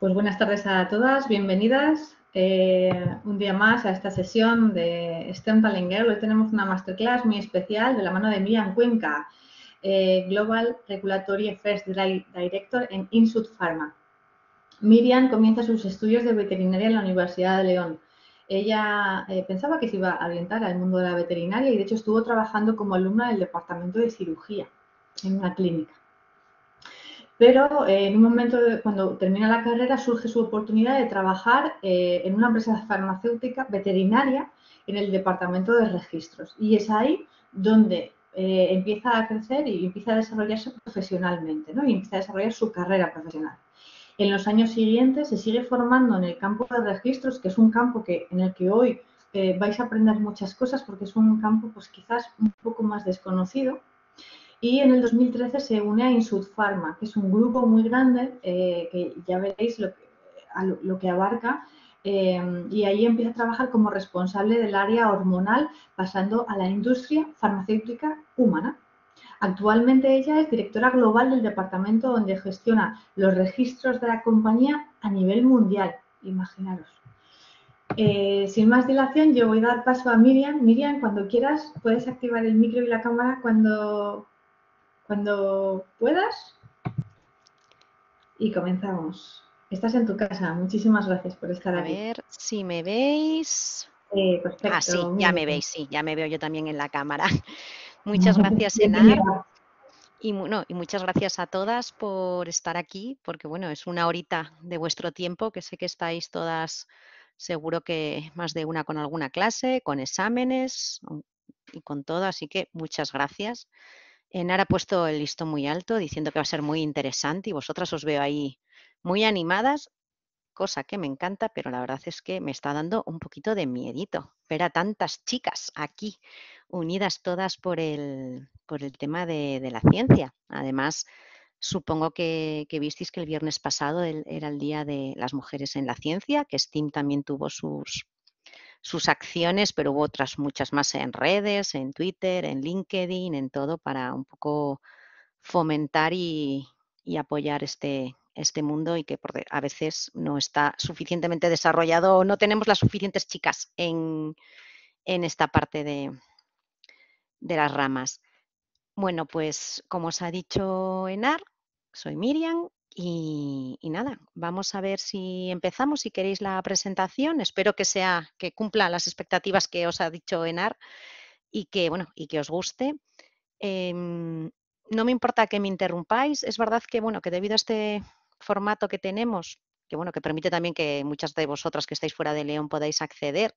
Pues buenas tardes a todas, bienvenidas eh, un día más a esta sesión de STEM Talent Hoy tenemos una masterclass muy especial de la mano de Miriam Cuenca, eh, Global Regulatory Affairs Director en Insud Pharma. Miriam comienza sus estudios de veterinaria en la Universidad de León. Ella eh, pensaba que se iba a orientar al mundo de la veterinaria y de hecho estuvo trabajando como alumna del departamento de cirugía en una clínica pero eh, en un momento, cuando termina la carrera, surge su oportunidad de trabajar eh, en una empresa farmacéutica veterinaria en el departamento de registros. Y es ahí donde eh, empieza a crecer y empieza a desarrollarse profesionalmente, Y empieza a desarrollar su carrera profesional. En los años siguientes se sigue formando en el campo de registros, que es un campo que, en el que hoy vais a aprender muchas cosas porque es un campo pues quizás un poco más desconocido y en el 2013 se une a Insud que es un grupo muy grande eh, que ya veréis lo que, abarca. Eh, y ahí empieza a trabajar como responsable del área hormonal, pasando a la industria farmacéutica humana. Actualmente ella es directora global del departamento donde gestiona los registros de la compañía a nivel mundial. Imaginaros. Eh, sin más dilación, yo voy a dar paso a Miriam. Miriam, cuando quieras, puedes activar el micro y la cámara cuando, cuando puedas. Y comenzamos. Estás en tu casa. Muchísimas gracias por estar aquí. A ver si me veis. Eh, ah, sí, ya me veis, sí, ya me veo yo también en la cámara. Muchas gracias, Enar. Y, y muchas gracias a todas por estar aquí, porque bueno, es una horita de vuestro tiempo, que sé que estáis todas, seguro que más de una con alguna clase, con exámenes y con todo, así que muchas gracias. Enar ha puesto el listón muy alto diciendo que va a ser muy interesante y vosotras os veo ahí muy animadas, cosa que me encanta, pero la verdad es que me está dando un poquito de miedito ver a tantas chicas aquí unidas todas por el, por el tema de, la ciencia. Además, supongo que, visteis que el viernes pasado era el Día de las Mujeres en la Ciencia, que Steam también tuvo sus, sus acciones, pero hubo otras muchas más en redes, en Twitter, en LinkedIn, en todo, para un poco fomentar y, apoyar este, este mundo y que a veces no está suficientemente desarrollado o no tenemos las suficientes chicas en, esta parte de, de, las ramas. Bueno, pues como os ha dicho Enar, soy Miriam y, nada, vamos a ver si empezamos, si queréis la presentación. Espero que sea, que cumpla las expectativas que os ha dicho Enar y que, bueno, y que os guste. Em, no me importa que me interrumpáis. Es verdad que, bueno, que debido a este formato que tenemos, que bueno, que permite también que muchas de vosotras que estáis fuera de León podáis acceder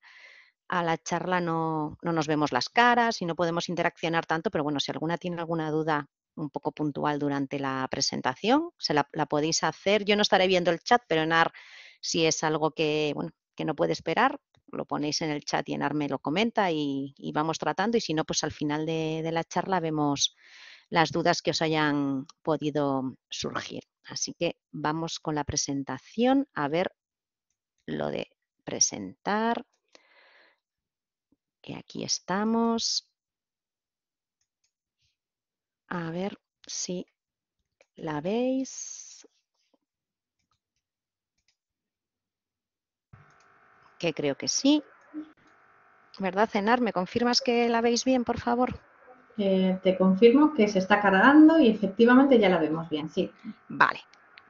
a la charla, no, no nos vemos las caras y no podemos interaccionar tanto, pero bueno, si alguna tiene alguna duda un poco puntual durante la presentación. Se la, podéis hacer. Yo no estaré viendo el chat, pero Enar, si es algo que, no puede esperar, lo ponéis en el chat y Enar me lo comenta y, vamos tratando. Y si no, pues al final de, de, la charla vemos las dudas que os hayan podido surgir. Así que vamos con la presentación a ver lo de presentar. Que aquí estamos. A ver si la veis. Que creo que sí. ¿Verdad, Cenar? ¿Me confirmas que la veis bien, por favor? Eh, te confirmo que se está cargando y efectivamente ya la vemos bien, sí. Vale.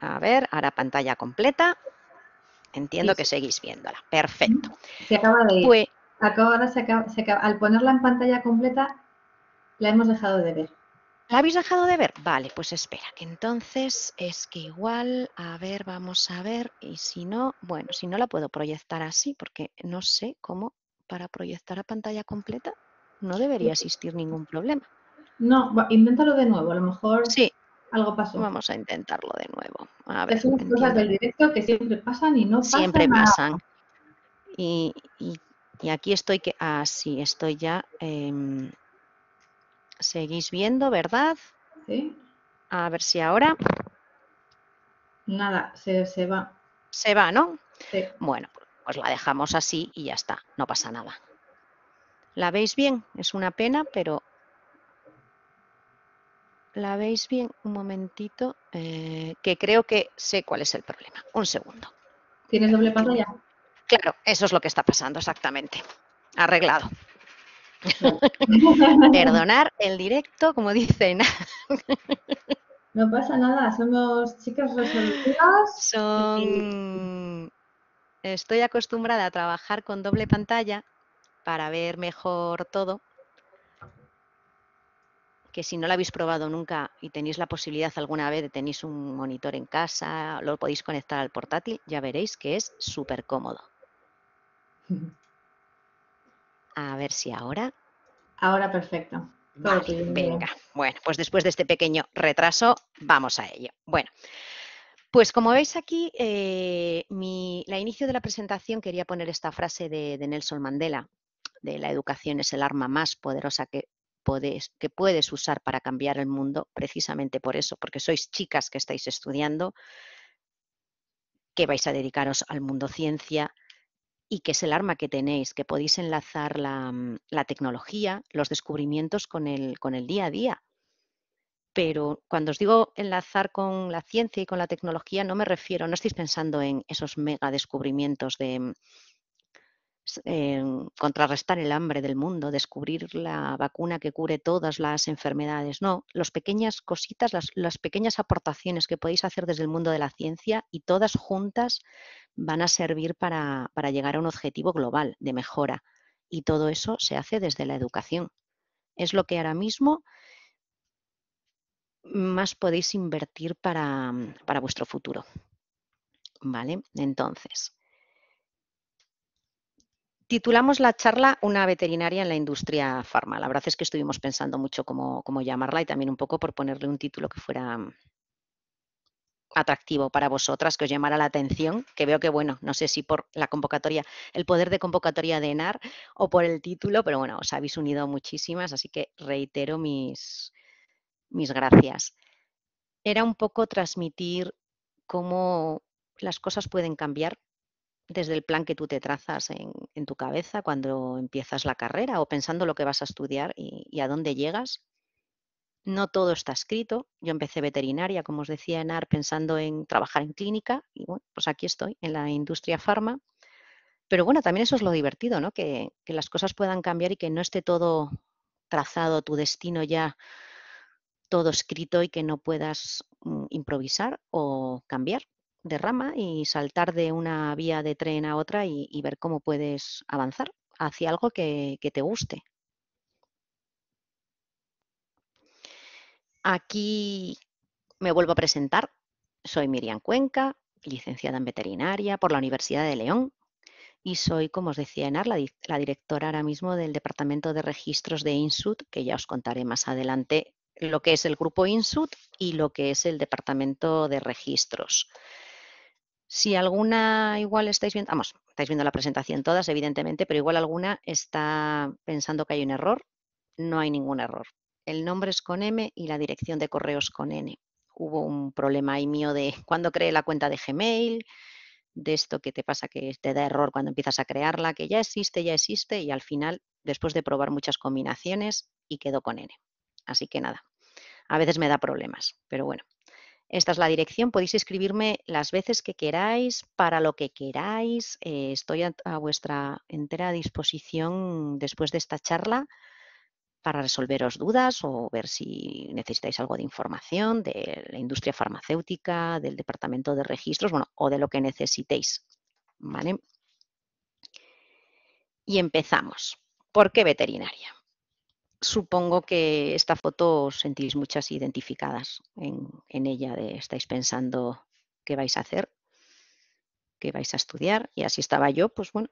A ver, ahora pantalla completa. Entiendo que seguís viéndola. Perfecto. Se acaba de ir. Pues al ponerla en pantalla completa, la hemos dejado de ver. ¿La habéis dejado de ver? Vale, pues espera, que entonces es que igual, a ver, vamos a ver, y si no, bueno, si no la puedo proyectar así, porque no sé cómo para proyectar a pantalla completa no debería pues existir ningún problema. No, inténtalo de nuevo, a lo mejor sí. algo pasó. Vamos a intentarlo de nuevo. A veces cosas del directo que siempre pasan y no pasan. Siempre pasan. Y, aquí estoy que así, ah, estoy ya. Em, Seguís viendo, ¿verdad? Sí. A ver si ahora. Nada, se, va. Se va, ¿no? Sí. Bueno, pues la dejamos así y ya está, no pasa nada. ¿La veis bien? Es una pena, pero... ¿La veis bien? Un momentito, eh, que creo que sé cuál es el problema. Un segundo. ¿Tienes doble pantalla? Claro, eso es lo que está pasando, exactamente. Arreglado. Perdonar el directo, como dicen. no pasa nada, somos chicas resolutivas. Son... Estoy acostumbrada a trabajar con doble pantalla para ver mejor todo. Que si no lo habéis probado nunca y tenéis la posibilidad alguna vez de tenéis un monitor en casa, lo podéis conectar al portátil, ya veréis que es súper cómodo. A ver si ahora. Ahora perfecto. venga, bueno, pues después de este pequeño retraso, vamos a ello. Bueno, pues como veis aquí, eh, la inicio de la presentación quería poner esta frase de, Nelson Mandela, de la educación es el arma más poderosa que puedes, que puedes usar para cambiar el mundo, precisamente por eso, porque sois chicas que estáis estudiando, que vais a dedicaros al mundo ciencia, y que es el arma que tenéis, que podéis enlazar la, mm, la tecnología, los descubrimientos con el, con el día a día. Pero cuando os digo enlazar con la ciencia y con la tecnología, no me refiero, no estáis pensando en esos mega descubrimientos de, mm, contrarrestar el hambre del mundo, descubrir la vacuna que cure todas las enfermedades. No, las pequeñas cositas, las, las, pequeñas aportaciones que podéis hacer desde el mundo de la ciencia y todas juntas van a servir para, llegar a un objetivo global de mejora. Y todo eso se hace desde la educación. Es lo que ahora mismo más podéis invertir para, vuestro futuro. ¿Vale? Entonces, titulamos la charla Una veterinaria en la industria farma. La verdad es que estuvimos pensando mucho cómo llamarla y también un poco por ponerle un título que fuera atractivo para vosotras, que os llamara la atención, que veo que, bueno, no sé si por la convocatoria, el poder de convocatoria de ENAR o por el título, pero bueno, os habéis unido muchísimas, así que reitero mis, mis gracias. Era un poco transmitir cómo las cosas pueden cambiar desde el plan que tú te trazas en, tu cabeza cuando empiezas la carrera o pensando lo que vas a estudiar y a dónde llegas no todo está escrito. Yo empecé veterinaria, como os decía Enar, pensando en trabajar en clínica y bueno, pues aquí estoy, en la industria farma. Pero bueno, también eso es lo divertido, ¿no? Que, las cosas puedan cambiar y que no esté todo trazado, tu destino ya todo escrito y que no puedas mm, improvisar o cambiar de rama y saltar de una vía de tren a otra y, ver cómo puedes avanzar hacia algo que, te guste, Aquí me vuelvo a presentar. Soy Miriam Cuenca, licenciada en veterinaria por la Universidad de León y soy, como os decía Enar, la, directora ahora mismo del Departamento de Registros de INSUD, que ya os contaré más adelante lo que es el grupo INSUD y lo que es el Departamento de Registros. Si alguna igual estáis viendo, vamos, estáis viendo la presentación todas, evidentemente, pero igual alguna está pensando que hay un error, no hay ningún error el nombre es con M y la dirección de correos con N. Hubo un problema ahí mío de cuando creé la cuenta de Gmail, de esto que te pasa que te da error cuando empiezas a crearla, que ya existe, ya existe y al final, después de probar muchas combinaciones, y quedó con N. Así que nada, a veces me da problemas, pero bueno. Esta es la dirección, podéis escribirme las veces que queráis, para lo que queráis. Eh, estoy a, vuestra entera disposición después de esta charla para resolveros dudas o ver si necesitáis algo de información de la industria farmacéutica, del departamento de registros, bueno, o de lo que necesitéis. ¿Vale? Y empezamos. ¿Por qué veterinaria? Supongo que esta foto os sentís muchas identificadas en, ella, de, estáis pensando qué vais a hacer, qué vais a estudiar, y así estaba yo, pues bueno,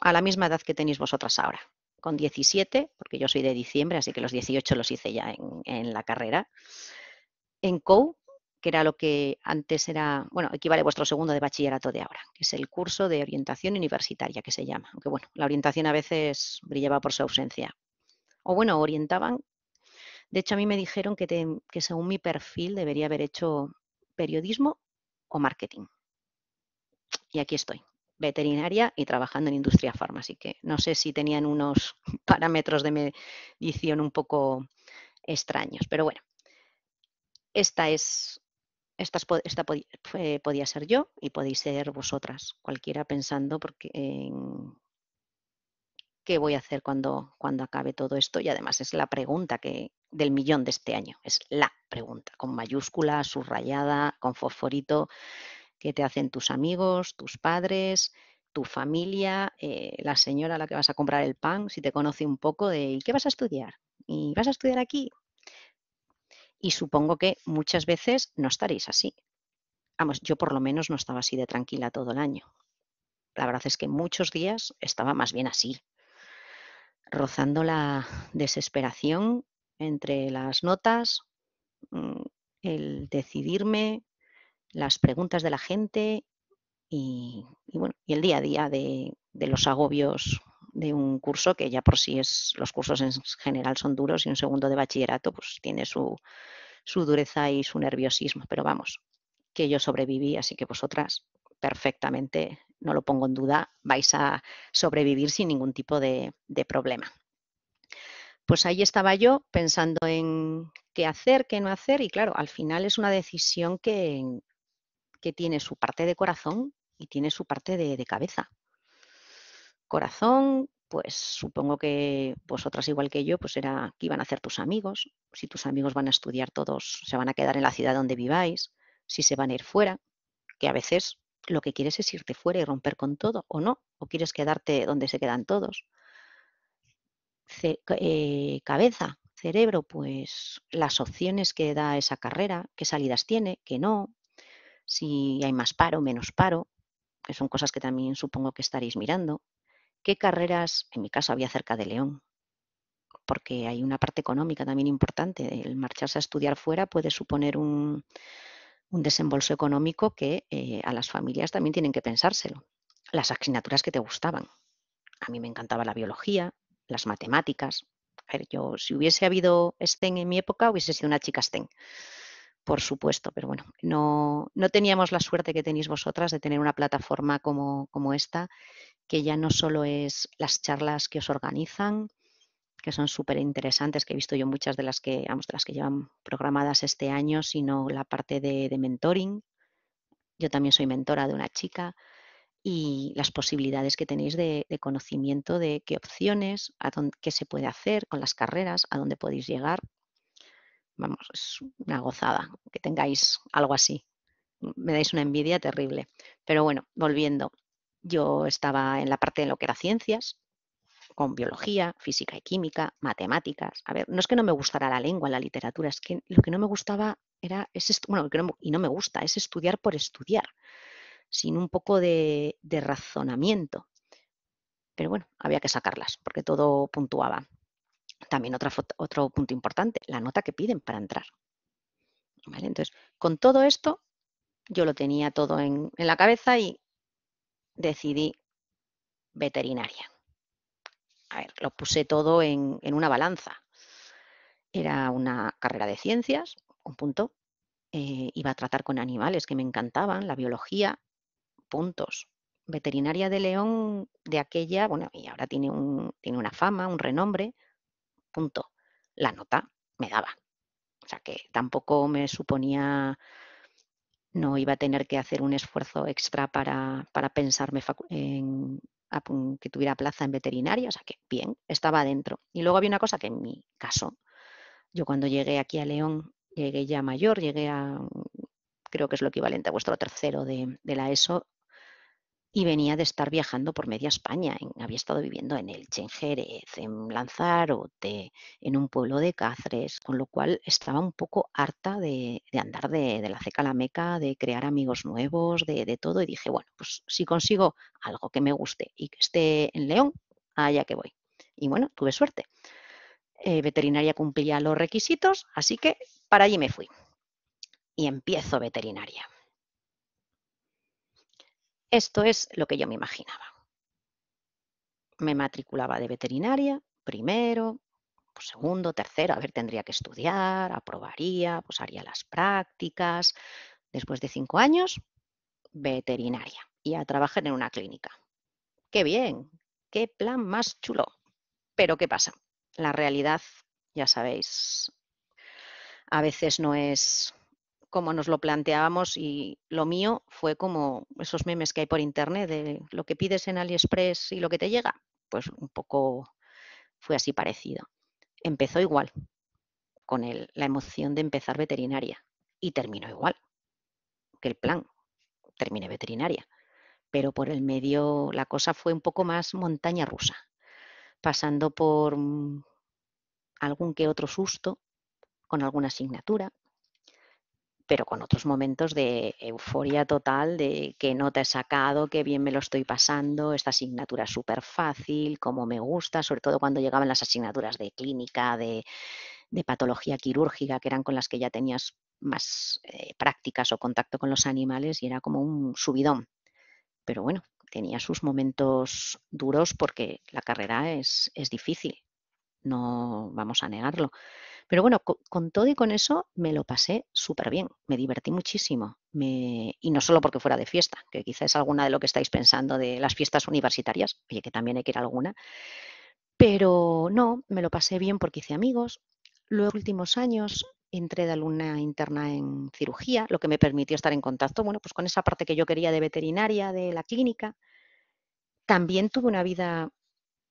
a la misma edad que tenéis vosotras ahora, con 17, porque yo soy de diciembre, así que los 18 los hice ya en, la carrera, en COU, que era lo que antes era, bueno, equivale a vuestro segundo de bachillerato de ahora, que es el curso de orientación universitaria que se llama, aunque bueno, la orientación a veces brillaba por su ausencia. O bueno, orientaban, de hecho a mí me dijeron que según mi perfil debería haber hecho periodismo o marketing. Y aquí estoy veterinaria y trabajando en industria farmacéutica. que no sé si tenían unos parámetros de medición un poco extraños, pero bueno, esta es... Esta, esta eh, podía ser yo y podéis ser vosotras, cualquiera pensando porque, en qué voy a hacer cuando, cuando acabe todo esto. Y además es la pregunta que, del millón de este año, es la pregunta, con mayúscula, subrayada, con fosforito que te hacen tus amigos, tus padres, tu familia, eh, la señora a la que vas a comprar el pan, si te conoce un poco de ¿y qué vas a estudiar? ¿Y vas a estudiar aquí? Y supongo que muchas veces no estaréis así. Vamos, yo por lo menos no estaba así de tranquila todo el año. La verdad es que muchos días estaba más bien así, rozando la desesperación entre las notas, mm, el decidirme, las preguntas de la gente y, el día a día de, los agobios de un curso que ya por sí es, los cursos en general son duros y un segundo de bachillerato pues tiene su, dureza y su nerviosismo, pero vamos, que yo sobreviví, así que vosotras perfectamente, no lo pongo en duda, vais a sobrevivir sin ningún tipo de, de problema. Pues ahí estaba yo pensando en qué hacer, qué no hacer y claro, al final es una decisión que, que tiene su parte de corazón y tiene su parte de, cabeza. Corazón, pues supongo que vosotras igual que yo, pues era que iban a hacer tus amigos, si tus amigos van a estudiar todos, se van a quedar en la ciudad donde viváis, si se van a ir fuera, que a veces lo que quieres es irte fuera y romper con todo, o no, o quieres quedarte donde se quedan todos. Eh, cabeza, cerebro, pues las opciones que da esa carrera, qué salidas tiene, qué no, si hay más paro, menos paro, que son cosas que también supongo que estaréis mirando. ¿Qué carreras, en mi caso, había cerca de León? Porque hay una parte económica también importante. El marcharse a estudiar fuera puede suponer un, desembolso económico que eh, a las familias también tienen que pensárselo. Las asignaturas que te gustaban. A mí me encantaba la biología, las matemáticas. A ver, yo, si hubiese habido STEM en mi época, hubiese sido una chica STEM por supuesto, pero bueno, no, no, teníamos la suerte que tenéis vosotras de tener una plataforma como, esta, que ya no solo es las charlas que os organizan, que son súper interesantes, que he visto yo muchas de las que, vamos, las que llevan programadas este año, sino la parte de, mentoring. Yo también soy mentora de una chica y las posibilidades que tenéis de, conocimiento de qué opciones, a dónde, qué se puede hacer con las carreras, a dónde podéis llegar. Vamos, es una gozada que tengáis algo así. Me dais una envidia terrible. Pero bueno, volviendo, yo estaba en la parte de lo que era ciencias, con biología, física y química, matemáticas. A ver, no es que no me gustara la lengua, la literatura, es que lo que no me gustaba era, bueno, y no me gusta, es estudiar por estudiar, sin un poco de razonamiento. Pero bueno, había que sacarlas, porque todo puntuaba. También otro punto importante, la nota que piden para entrar. Entonces, con todo esto, yo lo tenía todo en, la cabeza y decidí veterinaria. A ver, lo puse todo en, una balanza. Era una carrera de ciencias, un punto. Eh, iba a tratar con animales que me encantaban, la biología, puntos. Veterinaria de León de aquella, bueno, y ahora tiene, tiene una fama, un renombre, punto. La nota me daba. O sea que tampoco me suponía, no iba a tener que hacer un esfuerzo extra para, para pensarme en, que tuviera plaza en veterinaria. O sea que bien, estaba dentro. Y luego había una cosa que en mi caso, yo cuando llegué aquí a León, llegué ya mayor, llegué a, creo que es lo equivalente a vuestro tercero de, de la ESO, y venía de estar viajando por media España. había estado viviendo en el en en Lanzarote, en un pueblo de Cáceres, con lo cual estaba un poco harta de, andar de, la ceca a la meca, de crear amigos nuevos, de, todo. Y dije, bueno, pues si consigo algo que me guste y que esté en León, allá que voy. Y bueno, tuve suerte. Eh, veterinaria cumplía los requisitos, así que para allí me fui. Y empiezo veterinaria. Esto es lo que yo me imaginaba. Me matriculaba de veterinaria, primero, pues segundo, tercero, a ver, tendría que estudiar, aprobaría, pues haría las prácticas. Después de cinco años, veterinaria y a trabajar en una clínica. ¡Qué bien! ¡Qué plan más chulo! Pero ¿qué pasa? La realidad, ya sabéis, a veces no es como nos lo planteábamos y lo mío fue como esos memes que hay por internet de lo que pides en AliExpress y lo que te llega, pues un poco fue así parecido. Empezó igual, con la emoción de empezar veterinaria y terminó igual que el plan, terminé veterinaria, pero por el medio la cosa fue un poco más montaña rusa, pasando por mm, algún que otro susto con alguna asignatura, pero con otros momentos de euforia total, de que no te he sacado, qué bien me lo estoy pasando, esta asignatura es súper fácil, cómo me gusta, sobre todo cuando llegaban las asignaturas de clínica, de, patología quirúrgica, que eran con las que ya tenías más eh, prácticas o contacto con los animales y era como un subidón. Pero bueno, tenía sus momentos duros porque la carrera es, es difícil, no vamos a negarlo. Pero bueno, con, todo y con eso me lo pasé súper bien, me divertí muchísimo. y no solo porque fuera de fiesta, que quizás es alguna de lo que estáis pensando de las fiestas universitarias, oye, que también hay que ir a alguna. Pero no, me lo pasé bien porque hice amigos. Los últimos años entré de alumna interna en cirugía, lo que me permitió estar en contacto, bueno, pues con esa parte que yo quería de veterinaria, de la clínica. También tuve una vida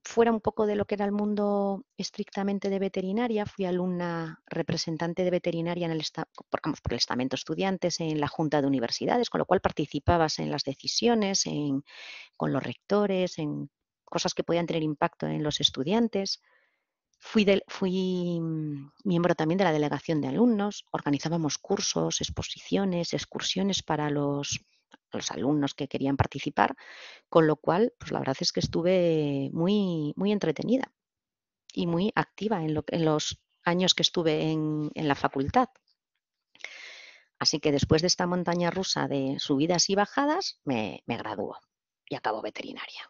fuera un poco de lo que era el mundo estrictamente de veterinaria, fui alumna representante de veterinaria en el por, por el estamento estudiantes en la Junta de Universidades, con lo cual participabas en las decisiones, con los rectores, en cosas que podían tener impacto en los estudiantes. Fui, fui miembro también de la delegación de alumnos, organizábamos cursos, exposiciones, excursiones para los los alumnos que querían participar, con lo cual, pues la verdad es que estuve muy, muy entretenida y muy activa en, los años que estuve en, la facultad. Así que después de esta montaña rusa de subidas y bajadas, me, me graduó y acabo veterinaria.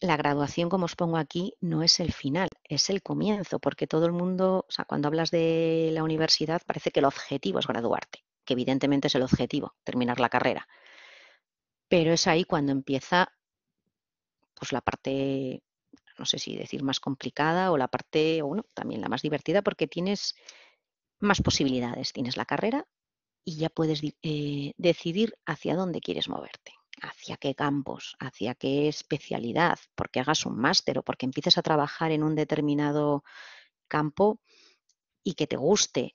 la graduación, como os pongo aquí, no es el final, es el comienzo, porque todo el mundo, sea, cuando hablas de la universidad, parece que el objetivo es graduarte que evidentemente es el objetivo, terminar la carrera. Pero es ahí cuando empieza pues la parte, no sé si decir más complicada o la parte, o bueno, también la más divertida, porque tienes más posibilidades. Tienes la carrera y ya puedes eh, decidir hacia dónde quieres moverte, hacia qué campos, hacia qué especialidad, porque hagas un máster o porque empieces a trabajar en un determinado campo y que te guste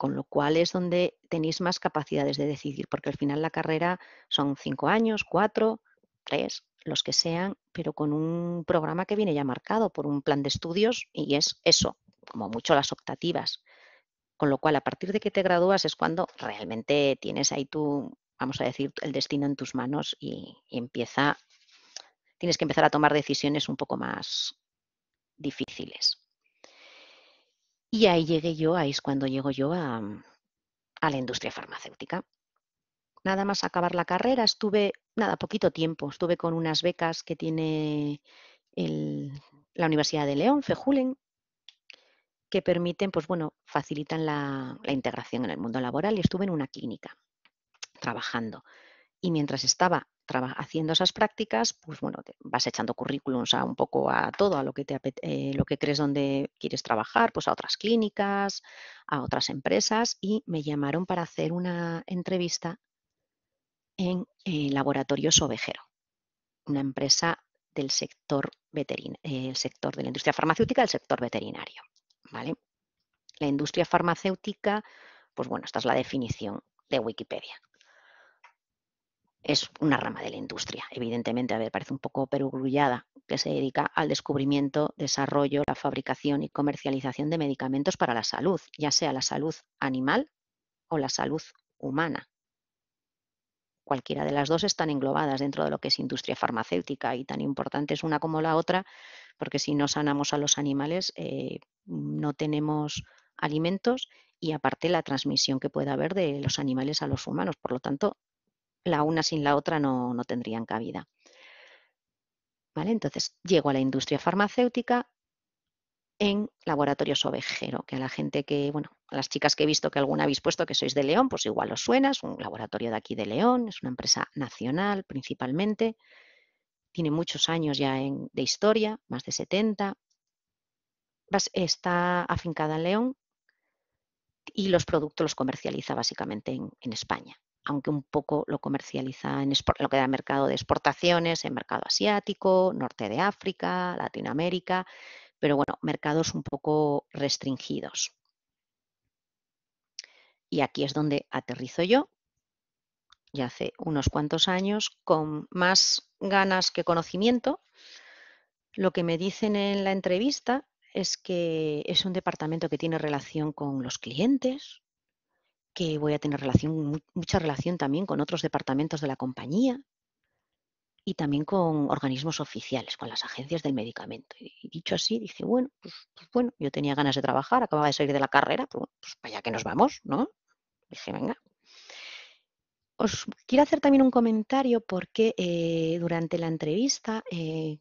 con lo cual es donde tenéis más capacidades de decidir, porque al final la carrera son cinco años, cuatro, tres, los que sean, pero con un programa que viene ya marcado por un plan de estudios y es eso, como mucho las optativas. Con lo cual, a partir de que te gradúas es cuando realmente tienes ahí tu, vamos a decir, el destino en tus manos y, y empieza, tienes que empezar a tomar decisiones un poco más difíciles. Y ahí llegué yo, ahí es cuando llego yo mm, a, la industria farmacéutica. Nada más acabar la carrera, estuve, nada, poquito tiempo, estuve con unas becas que tiene la Universidad de León, FEJULEN, que permiten, pues bueno, facilitan la, la, integración en el mundo laboral y estuve en una clínica trabajando. Y mientras estaba haciendo esas prácticas, pues bueno, vas echando currículums a un poco a todo, a lo que, te, eh, lo que crees donde quieres trabajar, pues a otras clínicas, a otras empresas y me llamaron para hacer una entrevista en el Laboratorios Ovejero, una empresa del sector veterinario, el sector de la industria farmacéutica, el sector veterinario, ¿vale? La industria farmacéutica, pues bueno, esta es la definición de Wikipedia es una rama de la industria, evidentemente, a ver, parece un poco perugrullada, que se dedica al descubrimiento, desarrollo, la fabricación y comercialización de medicamentos para la salud, ya sea la salud animal o la salud humana. Cualquiera de las dos están englobadas dentro de lo que es industria farmacéutica y tan importante es una como la otra, porque si no sanamos a los animales, eh, no tenemos alimentos y aparte la transmisión que puede haber de los animales a los humanos. Por lo tanto, la una sin la otra no, tendrían cabida. ¿Vale? Entonces, llego a la industria farmacéutica en laboratorios ovejero, que a la gente que, bueno, a las chicas que he visto que alguna habéis puesto que sois de León, pues igual os suena, es un laboratorio de aquí de León, es una empresa nacional principalmente, tiene muchos años ya de historia, más de 70, está afincada en León y los productos los comercializa básicamente en España aunque un poco lo comercializa en lo que da mercado de exportaciones, en mercado asiático, norte de África, Latinoamérica, pero bueno, mercados un poco restringidos. Y aquí es donde aterrizo yo, ya hace unos cuantos años, con más ganas que conocimiento. Lo que me dicen en la entrevista es que es un departamento que tiene relación con los clientes, que voy a tener relación, mucha relación también con otros departamentos de la compañía y también con organismos oficiales, con las agencias del medicamento. Y dicho así, dije, bueno, pues, pues, bueno, yo tenía ganas de trabajar, acababa de salir de la carrera, pues, pues que nos vamos, ¿no? Dije, venga. Os quiero hacer también un comentario porque eh, durante la entrevista eh,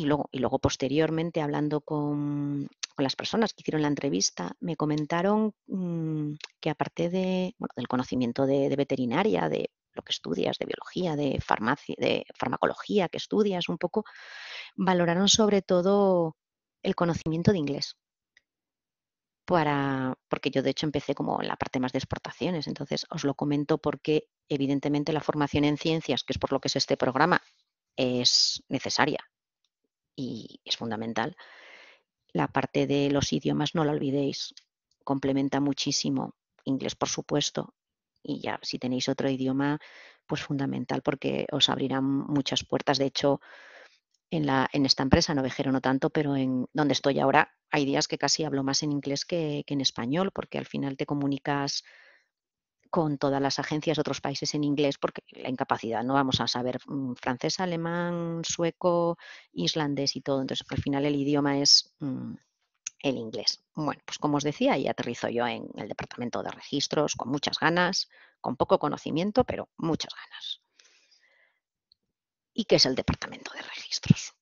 y luego, y luego posteriormente, hablando con, las personas que hicieron la entrevista, me comentaron mm, que aparte del conocimiento de, veterinaria, de lo que estudias, de biología, de farmacia, de farmacología que estudias un poco, valoraron sobre todo el conocimiento de inglés. Para, porque yo de hecho empecé como en la parte más de exportaciones, entonces os lo comento porque evidentemente la formación en ciencias, que es por lo que es este programa, es necesaria y es fundamental. La parte de los idiomas no la olvidéis, complementa muchísimo. Inglés, por supuesto, y ya si tenéis otro idioma, pues fundamental porque os abrirán muchas puertas. De hecho, en, la, en esta empresa, no vejeron no tanto, pero en donde estoy ahora hay días que casi hablo más en inglés que, que en español porque al final te comunicas con todas las agencias de otros países en inglés porque la incapacidad, no vamos a saber mm, francés, alemán, sueco, islandés y todo. Entonces, al final el idioma es mm, el inglés. Bueno, pues como os decía, ahí aterrizo yo en el departamento de registros con muchas ganas, con poco conocimiento, pero muchas ganas. ¿Y qué es el departamento de registros?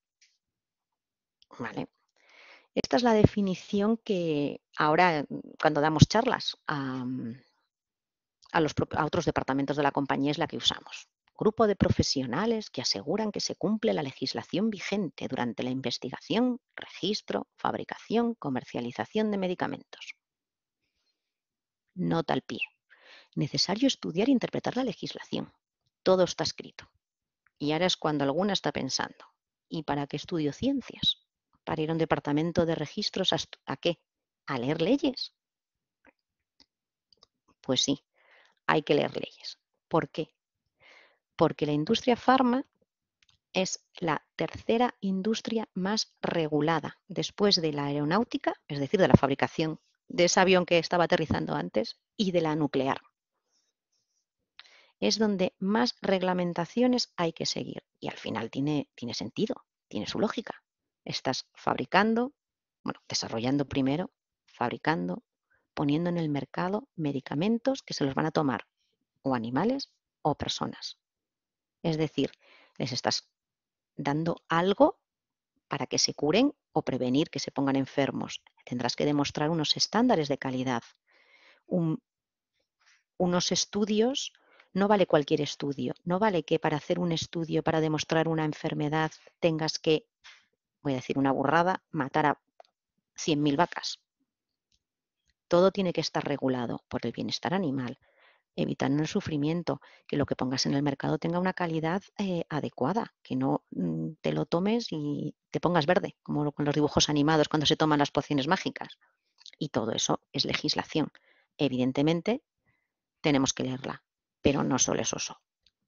Vale. Esta es la definición que ahora, mm, cuando damos charlas, a a, los, otros departamentos de la compañía es la que usamos. Grupo de profesionales que aseguran que se cumple la legislación vigente durante la investigación, registro, fabricación, comercialización de medicamentos. Nota al pie. Necesario estudiar e interpretar la legislación. Todo está escrito. Y ahora es cuando alguna está pensando. ¿Y para qué estudio ciencias? ¿Para ir a un departamento de registros a qué? ¿A leer leyes? Pues sí, hay que leer leyes. ¿Por qué? Porque la industria farma es la tercera industria más regulada después de la aeronáutica, es decir, de la fabricación de ese avión que estaba aterrizando antes, y de la nuclear. Es donde más reglamentaciones hay que seguir y al final tiene, tiene sentido, tiene su lógica. Estás fabricando, bueno, desarrollando primero, fabricando, poniendo en el mercado medicamentos que se los van a tomar o animales o personas. Es decir, les estás dando algo para que se curen o prevenir que se pongan enfermos. Tendrás que demostrar unos estándares de calidad, unos estudios. No vale cualquier estudio, no vale que para hacer un estudio, para demostrar una enfermedad, tengas que, voy a decir una burrada, matar a 100.000 vacas. Todo tiene que estar regulado por el bienestar animal, evitando el sufrimiento, que lo que pongas en el mercado tenga una calidad eh, adecuada, que no mm, te lo tomes y te pongas verde, como con los dibujos animados cuando se toman las pociones mágicas. Y todo eso es legislación. Evidentemente, tenemos que leerla, pero no solo es eso,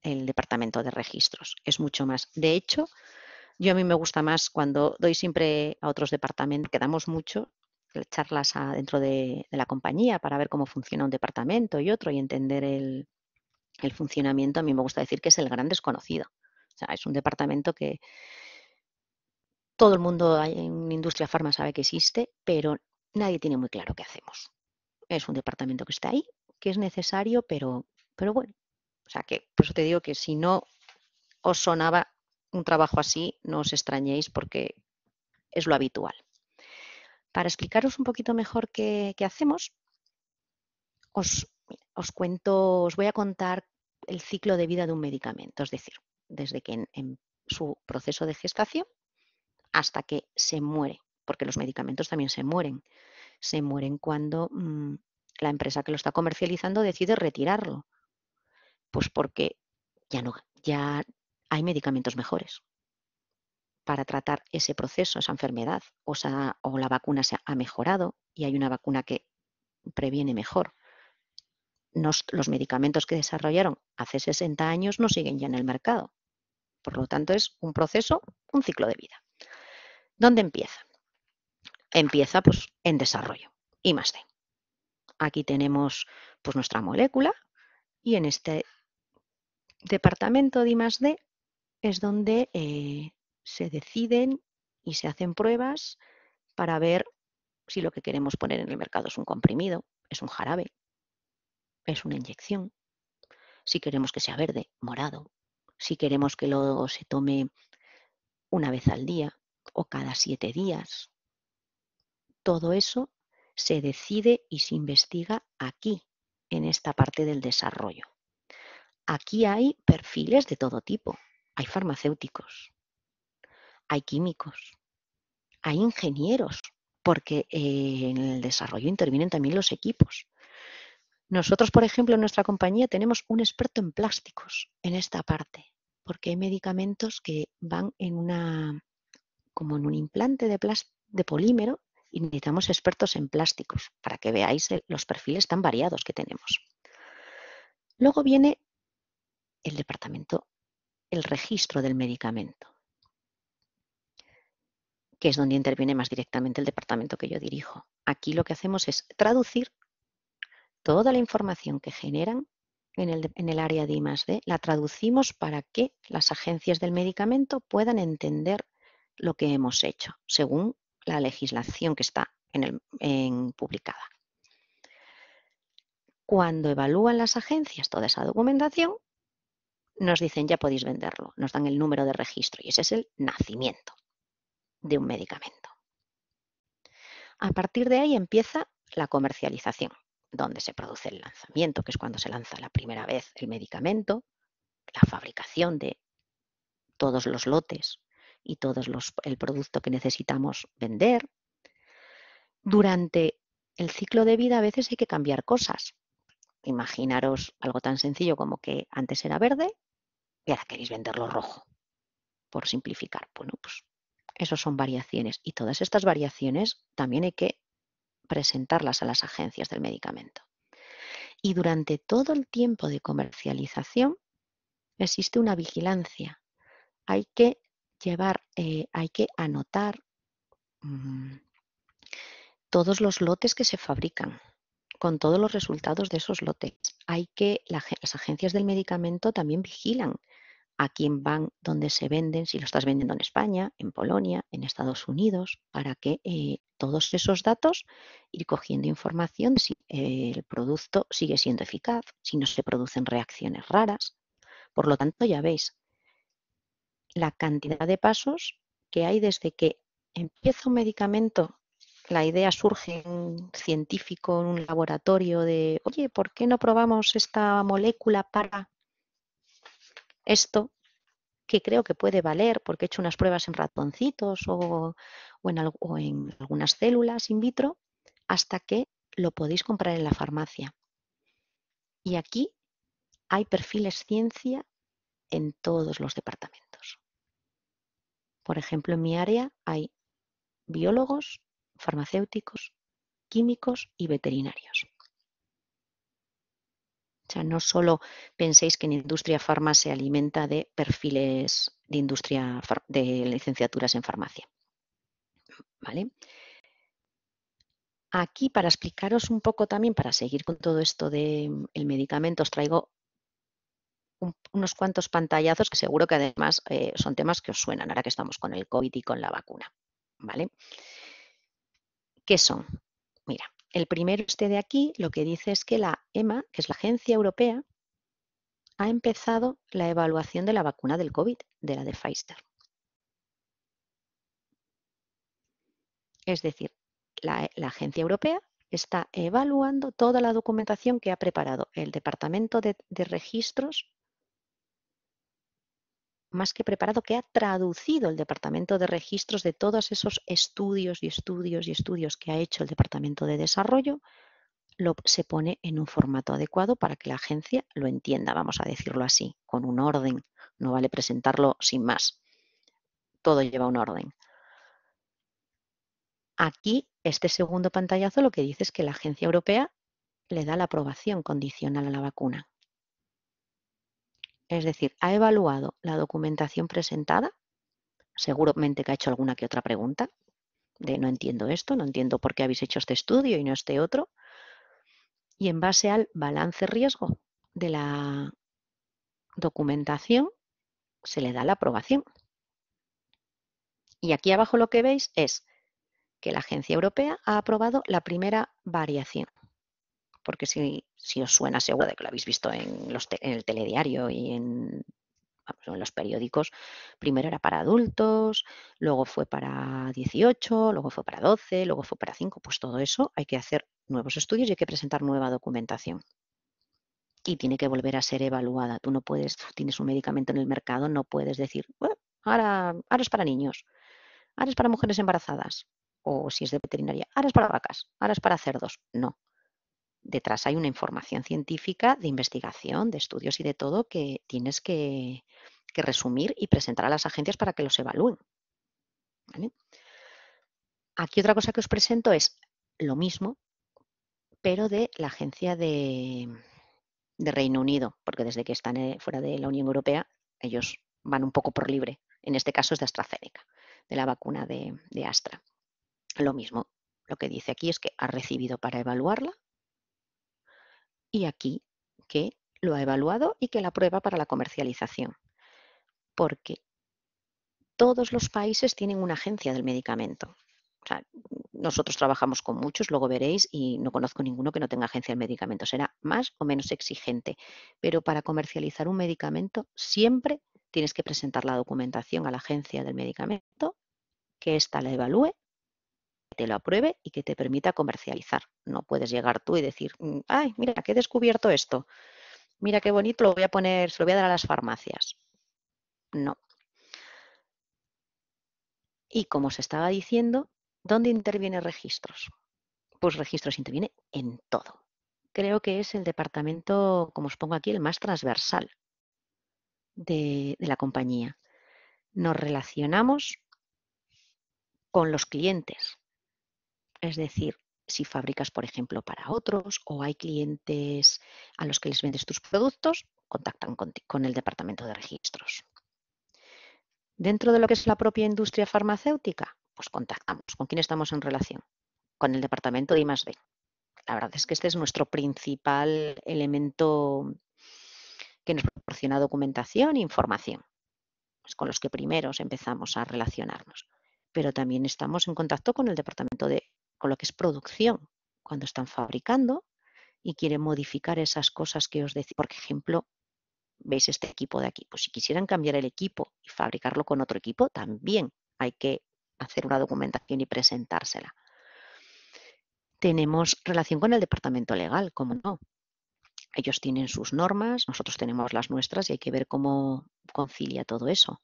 el departamento de registros, es mucho más. De hecho, yo a mí me gusta más cuando doy siempre a otros departamentos, quedamos mucho eh, charlas dentro de, la compañía para ver cómo funciona un departamento y otro y entender el, funcionamiento, a mí me gusta decir que es el gran desconocido. O sea, es un departamento que todo el mundo en industria farma sabe que existe, pero nadie tiene muy claro qué hacemos. Es un departamento que está ahí, que es necesario, pero, pero bueno. O sea, que por eso te digo que si no os sonaba un trabajo así, no os extrañéis porque es lo habitual. Para explicaros un poquito mejor qué, hacemos, os, cuento, os voy a contar el ciclo de vida de un medicamento, es decir, desde que en, su proceso de gestación hasta que se muere, porque los medicamentos también se mueren. Se mueren cuando mm, la empresa que lo está comercializando decide retirarlo, pues porque ya no, ya hay medicamentos mejores para tratar ese proceso, esa enfermedad, o, sea, o la vacuna se ha mejorado y hay una vacuna que previene mejor. los medicamentos que desarrollaron hace 60 años no siguen ya en el mercado. Por lo tanto, es un proceso, un ciclo de vida. ¿Dónde empieza? Empieza pues, en desarrollo, I más D. Aquí tenemos pues, nuestra molécula y en este departamento de I más D es donde eh, se deciden y se hacen pruebas para ver si lo que queremos poner en el mercado es un comprimido, es un jarabe, es una inyección, si queremos que sea verde, morado, si queremos que lo se tome una vez al día o cada siete días. Todo eso se decide y se investiga aquí, en esta parte del desarrollo. Aquí hay perfiles de todo tipo. Hay farmacéuticos, hay químicos, hay ingenieros, porque en el desarrollo intervienen también los equipos. Nosotros, por ejemplo, en nuestra compañía tenemos un experto en plásticos en esta parte, porque hay medicamentos que van en una, como en un implante de polímero y necesitamos expertos en plásticos para que veáis los perfiles tan variados que tenemos. Luego viene el departamento, el registro del medicamento que es donde interviene más directamente el departamento que yo dirijo. Aquí lo que hacemos es traducir toda la información que generan en el, área de D, la traducimos para que las agencias del medicamento puedan entender lo que hemos hecho, según la legislación que está publicada. Cuando evalúan las agencias toda esa documentación, nos dicen ya podéis venderlo, nos dan el número de registro y ese es el nacimiento de un medicamento. A partir de ahí empieza la comercialización, donde se produce el lanzamiento, que es cuando se lanza la primera vez el medicamento, la fabricación de todos los lotes y todo el producto que necesitamos vender. Durante el ciclo de vida a veces hay que cambiar cosas. Imaginaros algo tan sencillo como que antes era verde y ahora queréis venderlo rojo, por simplificar. Bueno, pues esos son variaciones. Y todas estas variaciones también hay que presentarlas a las agencias del medicamento. Y durante todo el tiempo de comercialización existe una vigilancia. Hay que llevar, eh, hay que anotar mm, todos los lotes que se fabrican, con todos los resultados de esos lotes. Hay que, las agencias del medicamento también vigilan a quién van, dónde se venden, si lo estás vendiendo en España, en Polonia, en Estados Unidos, para que eh, todos esos datos ir cogiendo información de si eh, el producto sigue siendo eficaz, si no se producen reacciones raras. Por lo tanto, ya veis la cantidad de pasos que hay desde que empieza un medicamento, la idea surge en un científico, en un laboratorio de, oye, ¿por qué no probamos esta molécula para esto que creo que puede valer, porque he hecho unas pruebas en ratoncitos o, en algunas células in vitro, hasta que lo podéis comprar en la farmacia. Y aquí hay perfiles ciencia en todos los departamentos. Por ejemplo, en mi área hay biólogos, farmacéuticos, químicos y veterinarios. O sea, no solo penséis que en industria farma se alimenta de perfiles de industria de licenciaturas en farmacia. ¿Vale? Aquí, para explicaros un poco también, para seguir con todo esto del de mm, medicamento, os traigo unos cuantos pantallazos que seguro que además eh, son temas que os suenan ahora que estamos con el COVID y con la vacuna. ¿Vale? ¿Qué son? Mira, el primero, este de aquí, lo que dice es que la EMA, que es la Agencia Europea, ha empezado la evaluación de la vacuna del COVID, de la de Pfizer. Es decir, la, Agencia Europea está evaluando toda la documentación que ha preparado el Departamento de Registros más que preparado, que ha traducido el Departamento de Registros de todos esos estudios y estudios y estudios que ha hecho el Departamento de Desarrollo, se pone en un formato adecuado para que la agencia lo entienda, vamos a decirlo así, con un orden. No vale presentarlo sin más. Todo lleva un orden. Aquí, este segundo pantallazo lo que dice es que la agencia europea le da la aprobación condicional a la vacuna. Es decir, ha evaluado la documentación presentada, seguramente que ha hecho alguna que otra pregunta, de no entiendo esto, no entiendo por qué habéis hecho este estudio y no este otro, y en base al balance riesgo de la documentación se le da la aprobación. Y aquí abajo lo que veis es que la Agencia Europea ha aprobado la primera variación porque si, os suena seguro de que lo habéis visto en, el telediario y en, los periódicos, primero era para adultos, luego fue para 18, luego fue para 12, luego fue para 5, pues todo eso hay que hacer nuevos estudios y hay que presentar nueva documentación y tiene que volver a ser evaluada. Tú no puedes, tienes un medicamento en el mercado, no puedes decir, bueno, ahora, ahora es para niños, ahora es para mujeres embarazadas, o si es de veterinaria, ahora es para vacas, ahora es para cerdos. No, detrás hay una información científica de investigación, de estudios y de todo que tienes que, resumir y presentar a las agencias para que los evalúen. Aquí otra cosa que os presento es lo mismo, pero de la agencia de, Reino Unido, porque desde que están eh, fuera de la Unión Europea, ellos van un poco por libre. En este caso es de AstraZeneca, de la vacuna de Astra. Lo mismo, lo que dice aquí es que ha recibido para evaluarla y aquí que lo ha evaluado y que la prueba para la comercialización. Porque todos los países tienen una agencia del medicamento. O sea, nosotros trabajamos con muchos, luego veréis, y no conozco ninguno que no tenga agencia del medicamento. Será más o menos exigente. Pero para comercializar un medicamento siempre tienes que presentar la documentación a la agencia del medicamento, que ésta la evalúe te lo apruebe y que te permita comercializar. No puedes llegar tú y decir, mm, ay, mira, que he descubierto esto. Mira qué bonito, lo voy a poner, se lo voy a dar a las farmacias. No. Y como se estaba diciendo, ¿dónde interviene registros? Pues registros interviene en todo. Creo que es el departamento, como os pongo aquí, el más transversal de la compañía. Nos relacionamos con los clientes, es decir, si fabricas, por ejemplo, para otros o hay clientes a los que les vendes tus productos, contactan con, el departamento de registros. Dentro de lo que es la propia industria farmacéutica, pues contactamos. ¿Con quién estamos en relación? Con el departamento de I+.D. La verdad es que este es nuestro principal elemento que nos proporciona documentación e información. con los que primero empezamos a relacionarnos. Pero también estamos en contacto con el departamento de con lo que es producción, cuando están fabricando y quieren modificar esas cosas que os decía. Por ejemplo, veis este equipo de aquí. Pues si quisieran cambiar el equipo y fabricarlo con otro equipo, también hay que hacer una documentación y presentársela. Tenemos relación con el departamento legal, como no. Ellos tienen sus normas, nosotros tenemos las nuestras y hay que ver cómo concilia todo eso.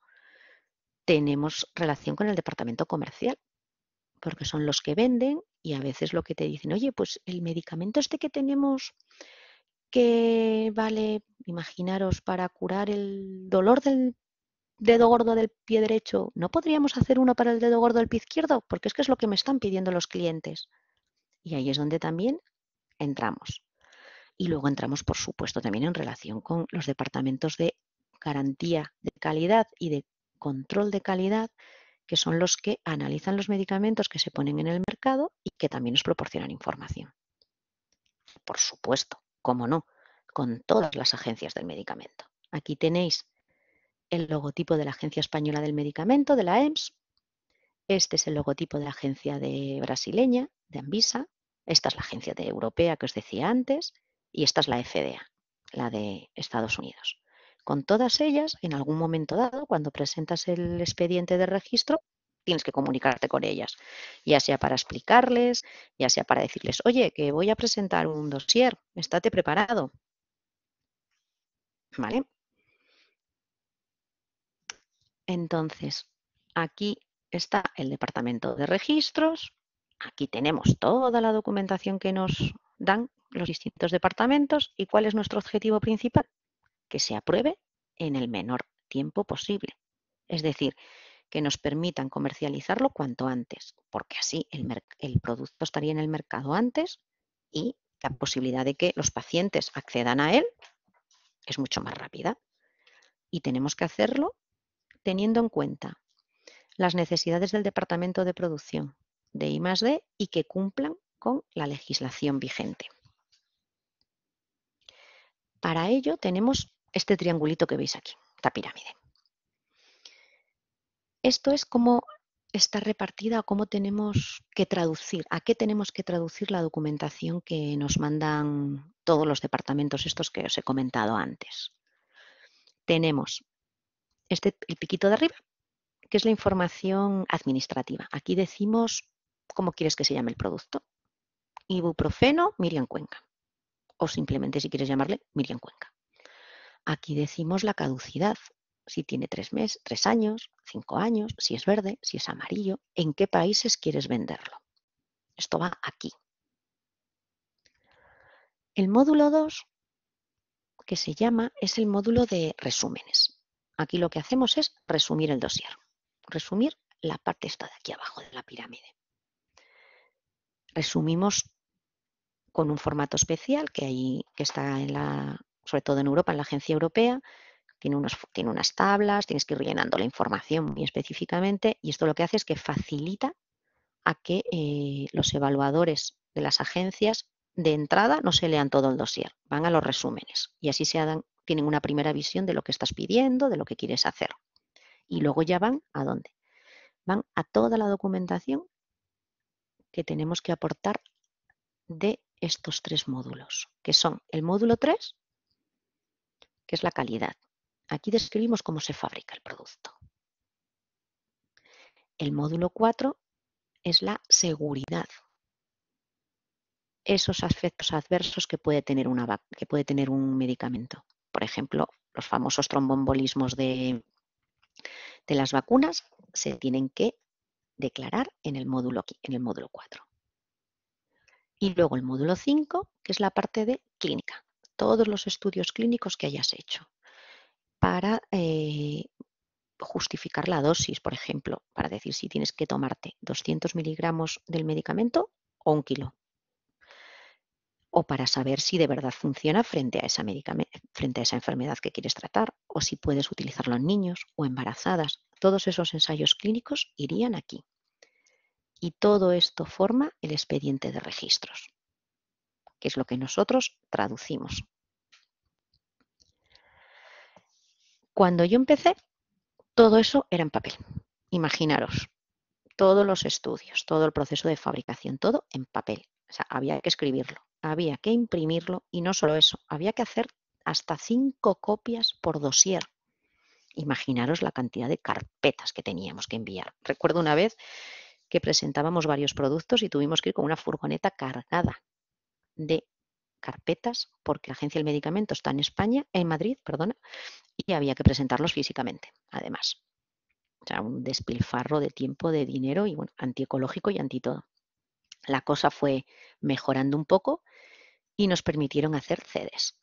Tenemos relación con el departamento comercial, porque son los que venden y a veces lo que te dicen, oye, pues el medicamento este que tenemos que vale, imaginaros, para curar el dolor del dedo gordo del pie derecho, ¿no podríamos hacer uno para el dedo gordo del pie izquierdo? Porque es que es lo que me están pidiendo los clientes. Y ahí es donde también entramos. Y luego entramos, por supuesto, también en relación con los departamentos de garantía de calidad y de control de calidad que son los que analizan los medicamentos que se ponen en el mercado y que también nos proporcionan información. Por supuesto, cómo no, con todas las agencias del medicamento. Aquí tenéis el logotipo de la Agencia Española del Medicamento, de la EMS. Este es el logotipo de la agencia brasileña, de Anvisa. Esta es la agencia de europea que os decía antes. Y esta es la FDA, la de Estados Unidos. Con todas ellas, en algún momento dado, cuando presentas el expediente de registro, tienes que comunicarte con ellas, ya sea para explicarles, ya sea para decirles, oye, que voy a presentar un dossier, estate preparado. ¿Vale? Entonces, aquí está el departamento de registros, aquí tenemos toda la documentación que nos dan los distintos departamentos y cuál es nuestro objetivo principal, que se apruebe en el menor tiempo posible. Es decir, que nos permitan comercializarlo cuanto antes, porque así el, producto estaría en el mercado antes y la posibilidad de que los pacientes accedan a él es mucho más rápida. Y tenemos que hacerlo teniendo en cuenta las necesidades del Departamento de Producción de I+.D. y que cumplan con la legislación vigente. Para ello tenemos este triangulito que veis aquí, esta pirámide. Esto es cómo está repartida cómo tenemos que traducir, a qué tenemos que traducir la documentación que nos mandan todos los departamentos estos que os he comentado antes. Tenemos este, el piquito de arriba, que es la información administrativa. Aquí decimos cómo quieres que se llame el producto. Ibuprofeno, Miriam Cuenca. O simplemente, si quieres llamarle, Miriam Cuenca. Aquí decimos la caducidad, si tiene tres meses, tres años, cinco años, si es verde, si es amarillo, en qué países quieres venderlo. Esto va aquí. El módulo 2, que se llama, es el módulo de resúmenes. Aquí lo que hacemos es resumir el dossier, resumir la parte esta de aquí abajo de la pirámide. Resumimos con un formato especial que, que está en la, sobre todo en Europa, en la agencia europea, tiene, unos, tiene unas tablas, tienes que ir llenando la información muy específicamente y esto lo que hace es que facilita a que eh, los evaluadores de las agencias de entrada no se lean todo el dossier, van a los resúmenes y así se dan, tienen una primera visión de lo que estás pidiendo, de lo que quieres hacer. Y luego ya van a dónde? Van a toda la documentación que tenemos que aportar de estos tres módulos, que son el módulo 3, es la calidad. Aquí describimos cómo se fabrica el producto. El módulo 4 es la seguridad. Esos aspectos adversos que puede tener, una, que puede tener un medicamento. Por ejemplo, los famosos trombombolismos de, de las vacunas se tienen que declarar en el módulo, en el módulo 4. Y luego el módulo 5, que es la parte de clínica todos los estudios clínicos que hayas hecho para eh, justificar la dosis, por ejemplo, para decir si tienes que tomarte 200 miligramos del medicamento o un kilo. O para saber si de verdad funciona frente a, esa frente a esa enfermedad que quieres tratar, o si puedes utilizarlo en niños o embarazadas. Todos esos ensayos clínicos irían aquí. Y todo esto forma el expediente de registros que es lo que nosotros traducimos. Cuando yo empecé, todo eso era en papel. Imaginaros, todos los estudios, todo el proceso de fabricación, todo en papel. O sea, había que escribirlo, había que imprimirlo y no solo eso, había que hacer hasta cinco copias por dosier. Imaginaros la cantidad de carpetas que teníamos que enviar. Recuerdo una vez que presentábamos varios productos y tuvimos que ir con una furgoneta cargada de carpetas porque la Agencia del Medicamento está en España, en Madrid, perdona, y había que presentarlos físicamente, además. O sea, un despilfarro de tiempo, de dinero y bueno, antiecológico y anti todo. La cosa fue mejorando un poco y nos permitieron hacer CDs.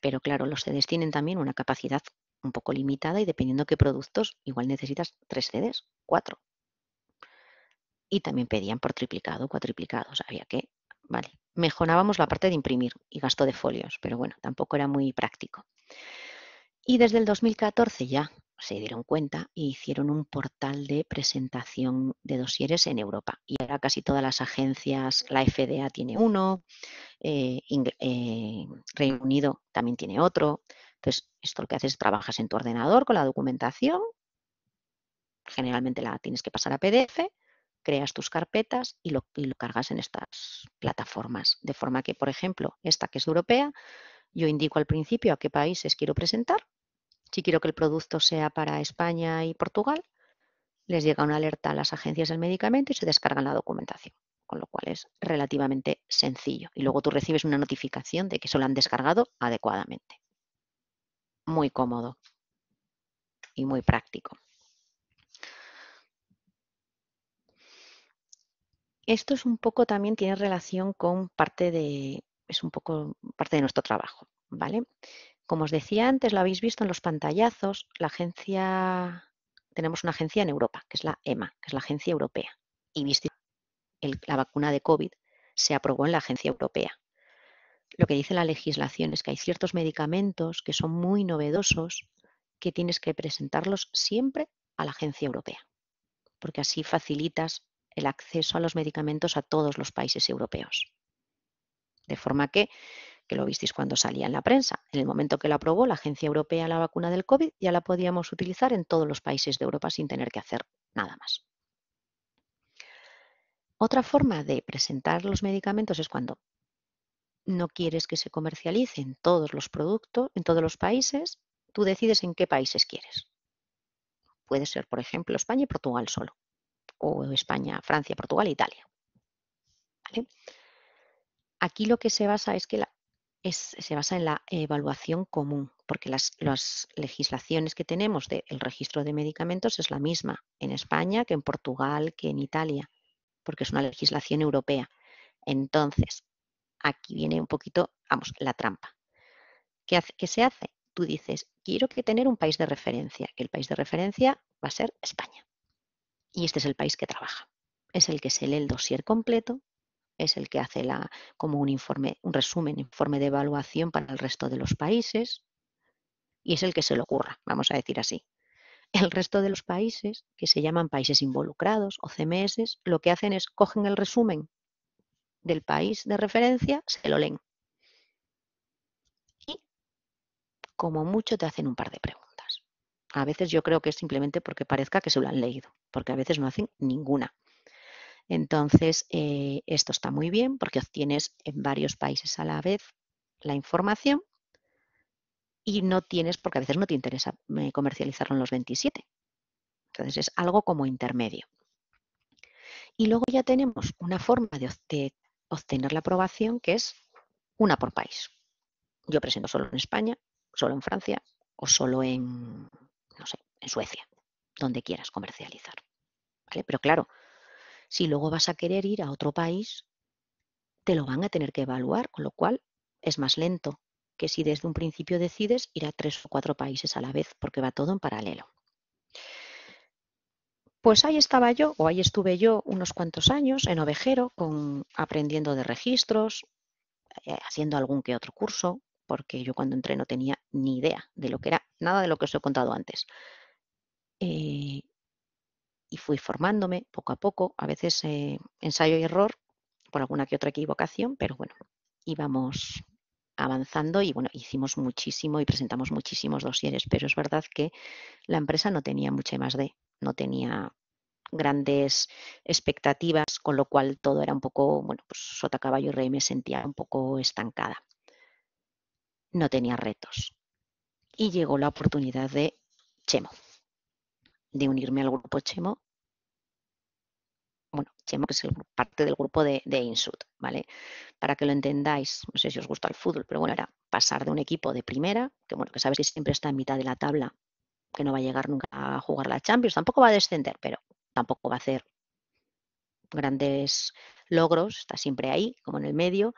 Pero claro, los CDs tienen también una capacidad un poco limitada y dependiendo qué productos, igual necesitas tres CDs, cuatro. Y también pedían por triplicado, cuatriplicado. O sea, había que Vale, mejorábamos la parte de imprimir y gasto de folios, pero bueno, tampoco era muy práctico. Y desde el 2014 ya se dieron cuenta e hicieron un portal de presentación de dosieres en Europa. Y ahora casi todas las agencias, la FDA tiene uno, eh, eh, Reino Unido también tiene otro. Entonces, esto lo que haces es trabajas en tu ordenador con la documentación. Generalmente la tienes que pasar a PDF creas tus carpetas y lo, cargas en estas plataformas. De forma que, por ejemplo, esta que es europea, yo indico al principio a qué países quiero presentar. Si quiero que el producto sea para España y Portugal, les llega una alerta a las agencias del medicamento y se descargan la documentación, con lo cual es relativamente sencillo. Y luego tú recibes una notificación de que se lo han descargado adecuadamente. Muy cómodo y muy práctico. Esto es un poco también tiene relación con parte de, es un poco parte de nuestro trabajo, ¿vale? Como os decía antes, lo habéis visto en los pantallazos, la agencia, tenemos una agencia en Europa, que es la EMA, que es la agencia europea. Y viste, la vacuna de COVID se aprobó en la agencia europea. Lo que dice la legislación es que hay ciertos medicamentos que son muy novedosos que tienes que presentarlos siempre a la agencia europea, porque así facilitas el acceso a los medicamentos a todos los países europeos. De forma que, que lo visteis cuando salía en la prensa, en el momento que lo aprobó la Agencia Europea la vacuna del COVID, ya la podíamos utilizar en todos los países de Europa sin tener que hacer nada más. Otra forma de presentar los medicamentos es cuando no quieres que se comercialicen todos los productos en todos los países, tú decides en qué países quieres. Puede ser, por ejemplo, España y Portugal solo o España, Francia, Portugal, e Italia. Aquí lo que se basa es que se basa en la evaluación común, porque las, legislaciones que tenemos del registro de medicamentos es la misma en España que en Portugal, que en Italia, porque es una legislación europea. Entonces, aquí viene un poquito, vamos, la trampa. ¿Qué, se hace? Tú dices, quiero que tener un país de referencia, que el país de referencia va a ser España y este es el país que trabaja. Es el que se lee el dossier completo, es el que hace la, como un informe, un resumen, informe de evaluación para el resto de los países y es el que se le ocurra, vamos a decir así. El resto de los países, que se llaman países involucrados o CMS, lo que hacen es cogen el resumen del país de referencia, se lo leen. Y como mucho te hacen un par de preguntas. A veces yo creo que es simplemente porque parezca que se lo han leído, porque a veces no hacen ninguna. Entonces, eh, esto está muy bien porque obtienes en varios países a la vez la información y no tienes, porque a veces no te interesa eh, comercializarlo en los 27. Entonces, es algo como intermedio. Y luego ya tenemos una forma de obtener la aprobación que es una por país. Yo presento solo en España, solo en Francia o solo en no sé, en Suecia, donde quieras comercializar. Pero claro, si luego vas a querer ir a otro país, te lo van a tener que evaluar, con lo cual es más lento que si desde un principio decides ir a tres o cuatro países a la vez, porque va todo en paralelo. Pues ahí estaba yo, o ahí estuve yo unos cuantos años en ovejero, aprendiendo de registros, eh, haciendo algún que otro curso, porque yo cuando entré no tenía ni idea de lo que era nada de lo que os he contado antes. Eh, y fui formándome poco a poco, a veces eh, ensayo y error, por alguna que otra equivocación, pero bueno, íbamos avanzando y bueno, hicimos muchísimo y presentamos muchísimos dosieres, pero es verdad que la empresa no tenía mucha más de, no tenía grandes expectativas, con lo cual todo era un poco, bueno, pues sota caballo y rey me sentía un poco estancada. No tenía retos y llegó la oportunidad de Chemo, de unirme al grupo Chemo. Bueno, Chemo que es parte del grupo de, de Insud, ¿vale? Para que lo entendáis, no sé si os gusta el fútbol, pero bueno, era pasar de un equipo de primera, que bueno, que sabes que siempre está en mitad de la tabla, que no va a llegar nunca a jugar la Champions, tampoco va a descender, pero tampoco va a hacer grandes logros, está siempre ahí, como en el medio,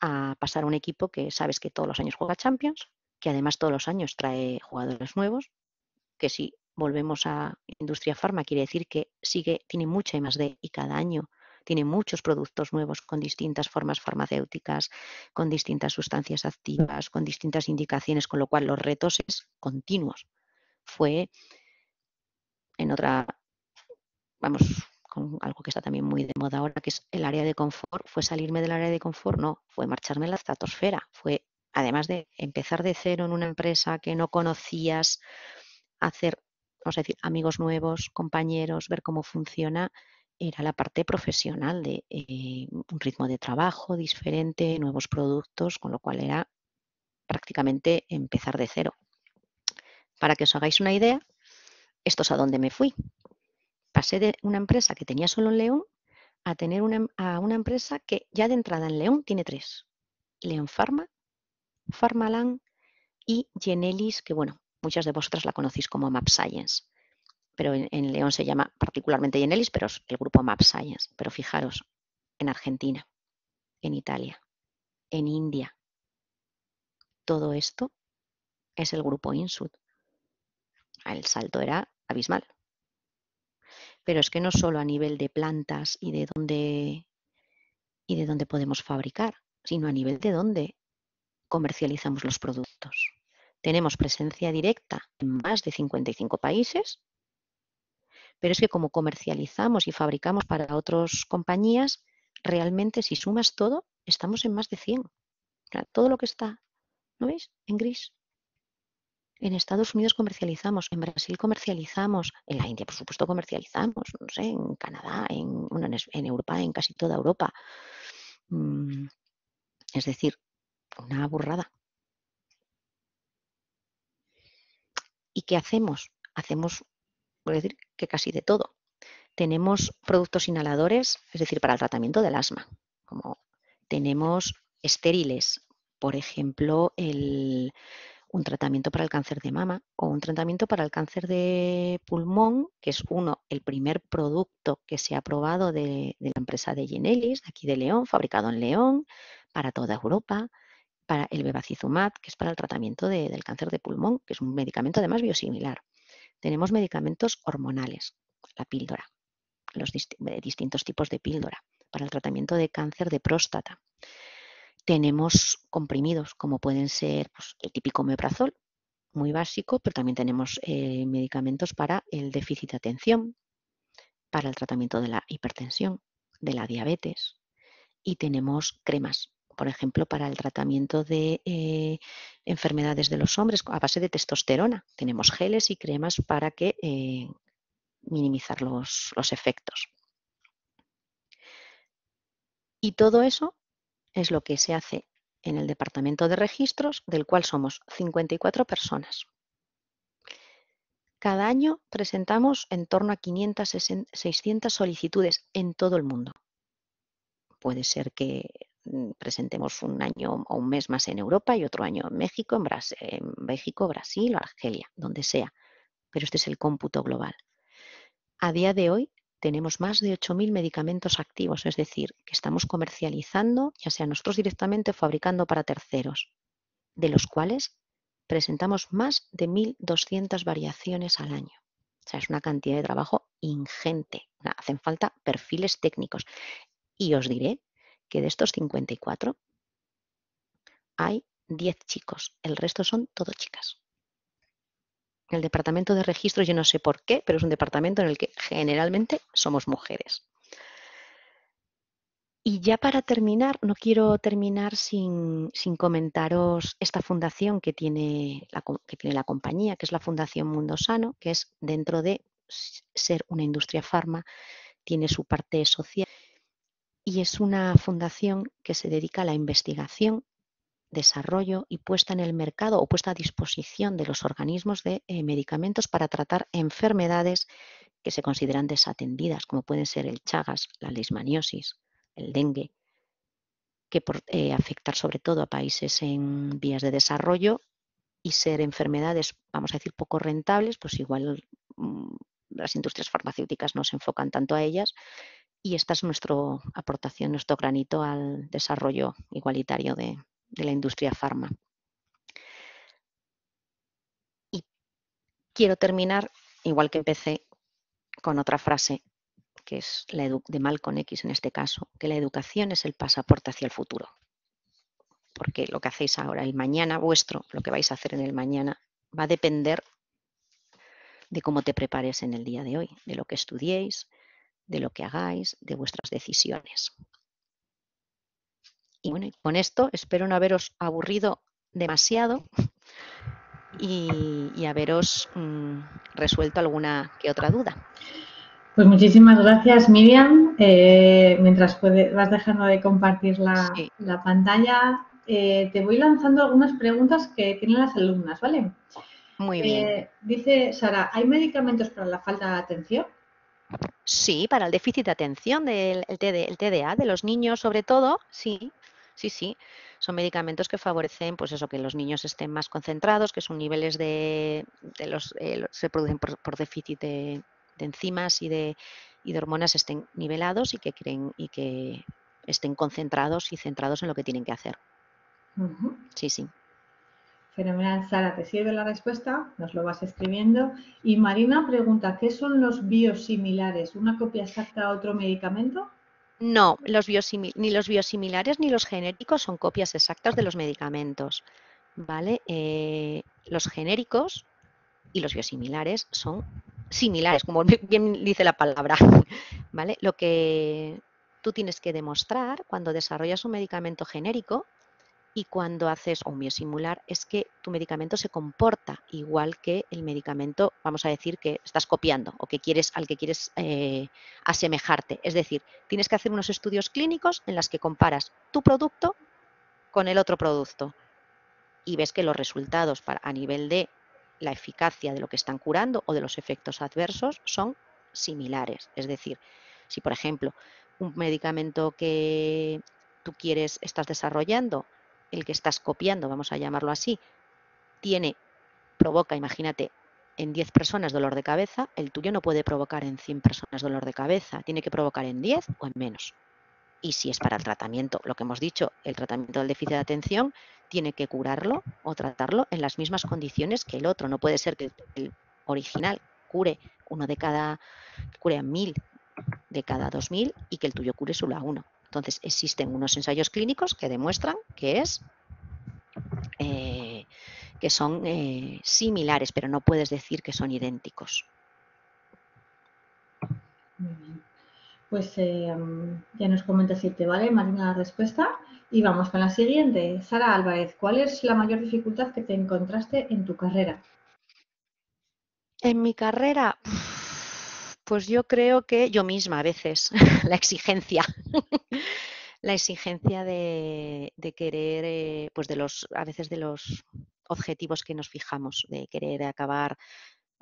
a pasar a un equipo que sabes que todos los años juega Champions, que además todos los años trae jugadores nuevos, que si volvemos a industria farma quiere decir que sigue, tiene mucha y más de y cada año tiene muchos productos nuevos con distintas formas farmacéuticas, con distintas sustancias activas, con distintas indicaciones, con lo cual los retos es continuos. Fue en otra, vamos, con algo que está también muy de moda ahora, que es el área de confort, fue salirme del área de confort, no, fue marcharme a la estratosfera, fue además de empezar de cero en una empresa que no conocías, hacer, vamos decir, amigos nuevos, compañeros, ver cómo funciona, era la parte profesional de eh, un ritmo de trabajo diferente, nuevos productos, con lo cual era prácticamente empezar de cero. Para que os hagáis una idea, esto es a dónde me fui. Pasé de una empresa que tenía solo en León a tener una, a una empresa que ya de entrada en León tiene tres. León Pharma, Farmaland y Genelis, que bueno, muchas de vosotras la conocéis como Map Science, pero en, León se llama particularmente Genelis, pero es el grupo Map Science. Pero fijaros, en Argentina, en Italia, en India, todo esto es el grupo INSUD. El salto era abismal. Pero es que no solo a nivel de plantas y de dónde y de dónde podemos fabricar, sino a nivel de dónde comercializamos los productos. Tenemos presencia directa en más de 55 países, pero es que como comercializamos y fabricamos para otras compañías, realmente si sumas todo, estamos en más de 100. Todo lo que está, ¿no veis? En gris. En Estados Unidos comercializamos, en Brasil comercializamos, en la India, por supuesto, comercializamos, no sé, en Canadá, en, Europa, en casi toda Europa. Mm, es decir, una burrada. ¿Y qué hacemos? Hacemos, voy a decir, que casi de todo. Tenemos productos inhaladores, es decir, para el tratamiento del asma. Como tenemos estériles, por ejemplo, un tratamiento para el cáncer de mama o un tratamiento para el cáncer de pulmón, que es uno, el primer producto que se ha probado de, la empresa de Genelis, aquí de León, fabricado en León, para toda Europa para el bevacizumab, que es para el tratamiento del cáncer de pulmón, que es un medicamento además biosimilar. Tenemos medicamentos hormonales, la píldora, los eh, distintos tipos de píldora, para el tratamiento de cáncer de próstata. Tenemos comprimidos, como pueden ser pues, el típico meprazol, muy básico, pero también tenemos eh, medicamentos para el déficit de atención, para el tratamiento de la hipertensión, de la diabetes, y tenemos cremas por ejemplo, para el tratamiento de eh, enfermedades de los hombres a base de testosterona. Tenemos geles y cremas para que eh, minimizar los, los efectos. Y todo eso es lo que se hace en el departamento de registros, del cual somos 54 personas. Cada año presentamos en torno a 500, 600 solicitudes en todo el mundo. Puede ser que Mm, presentemos un año o un mes más en Europa y otro año en México, en, México, Brasil o Argelia, donde sea. Pero este es el cómputo global. A día de hoy tenemos más de 8.000 medicamentos activos, es decir, que estamos comercializando, ya sea nosotros directamente o fabricando para terceros, de los cuales presentamos más de 1.200 variaciones al año. O sea, es una cantidad de trabajo ingente. Hacen falta perfiles técnicos. Y os diré que de estos 54 hay 10 chicos, el resto son todo chicas. El departamento de registros, yo no sé por qué, pero es un departamento en el que generalmente somos mujeres. Y ya para terminar, no quiero terminar sin, comentaros esta fundación que tiene, la, que tiene la compañía, que es la Fundación Mundo Sano, que es dentro de ser una industria farma, tiene su parte social y es una fundación que se dedica a la investigación, desarrollo y puesta en el mercado o puesta a disposición de los organismos de eh, medicamentos para tratar enfermedades que se consideran desatendidas, como pueden ser el Chagas, la leishmaniosis, el dengue, que por, eh, afectar sobre todo a países en vías de desarrollo y ser enfermedades, vamos a decir, poco rentables, pues igual mm, las industrias farmacéuticas no se enfocan tanto a ellas, y esta es nuestra aportación, nuestro granito al desarrollo igualitario de, la industria farma. Y quiero terminar, igual que empecé, con otra frase, que es la de Malcolm X en este caso, que la educación es el pasaporte hacia el futuro. Porque lo que hacéis ahora, el mañana vuestro, lo que vais a hacer en el mañana, va a depender de cómo te prepares en el día de hoy, de lo que estudiéis, de lo que hagáis, de vuestras decisiones. Y bueno, con esto espero no haberos aburrido demasiado y, haberos mm, resuelto alguna que otra duda. Pues muchísimas gracias, Miriam. Eh, mientras vas dejando de compartir la, pantalla, eh, te voy lanzando algunas preguntas que tienen las alumnas, ¿vale? Muy eh, bien. dice Sara, ¿hay medicamentos para la falta de atención? Sí, para el déficit de atención del TDA, de los niños sobre todo, sí, sí, sí. Son medicamentos que favorecen, pues eso, que los niños estén más concentrados, que son niveles de, los, eh, se producen por, déficit de, enzimas y de, y de hormonas estén nivelados y que creen y que estén concentrados y centrados en lo que tienen que hacer. Sí, sí. Fenomenal, Sara, ¿te sirve la respuesta? Nos lo vas escribiendo. Y Marina pregunta, ¿qué son los biosimilares? ¿Una copia exacta a otro medicamento? No, los ni los biosimilares ni los genéricos son copias exactas de los medicamentos. ¿Vale? Eh, los genéricos y los biosimilares son similares, como bien dice la palabra. ¿Vale? Lo que tú tienes que demostrar cuando desarrollas un medicamento genérico y cuando haces un biosimular es que tu medicamento se comporta igual que el medicamento, vamos a decir, que estás copiando o que quieres, al que quieres eh, asemejarte. Es decir, tienes que hacer unos estudios clínicos en los que comparas tu producto con el otro producto y ves que los resultados a nivel de la eficacia de lo que están curando o de los efectos adversos son similares. Es decir, si por ejemplo un medicamento que tú quieres, estás desarrollando, el que estás copiando, vamos a llamarlo así, tiene, provoca, imagínate, en 10 personas dolor de cabeza, el tuyo no puede provocar en 100 personas dolor de cabeza, tiene que provocar en 10 o en menos. Y si es para el tratamiento, lo que hemos dicho, el tratamiento del déficit de atención tiene que curarlo o tratarlo en las mismas condiciones que el otro. No puede ser que el original cure uno de cada, cure a mil de cada dos mil y que el tuyo cure solo a uno. Entonces, existen unos ensayos clínicos que demuestran que es eh, que son eh, similares, pero no puedes decir que son idénticos. Muy bien. Pues eh, mm, ya nos comentas si te vale, Marina, la respuesta. Y vamos con la siguiente. Sara Álvarez, ¿cuál es la mayor dificultad que te encontraste en tu carrera? En mi carrera, pues yo creo que yo misma a veces, la exigencia. la exigencia de, querer, eh, pues de los, a veces de los objetivos que nos fijamos, de querer acabar,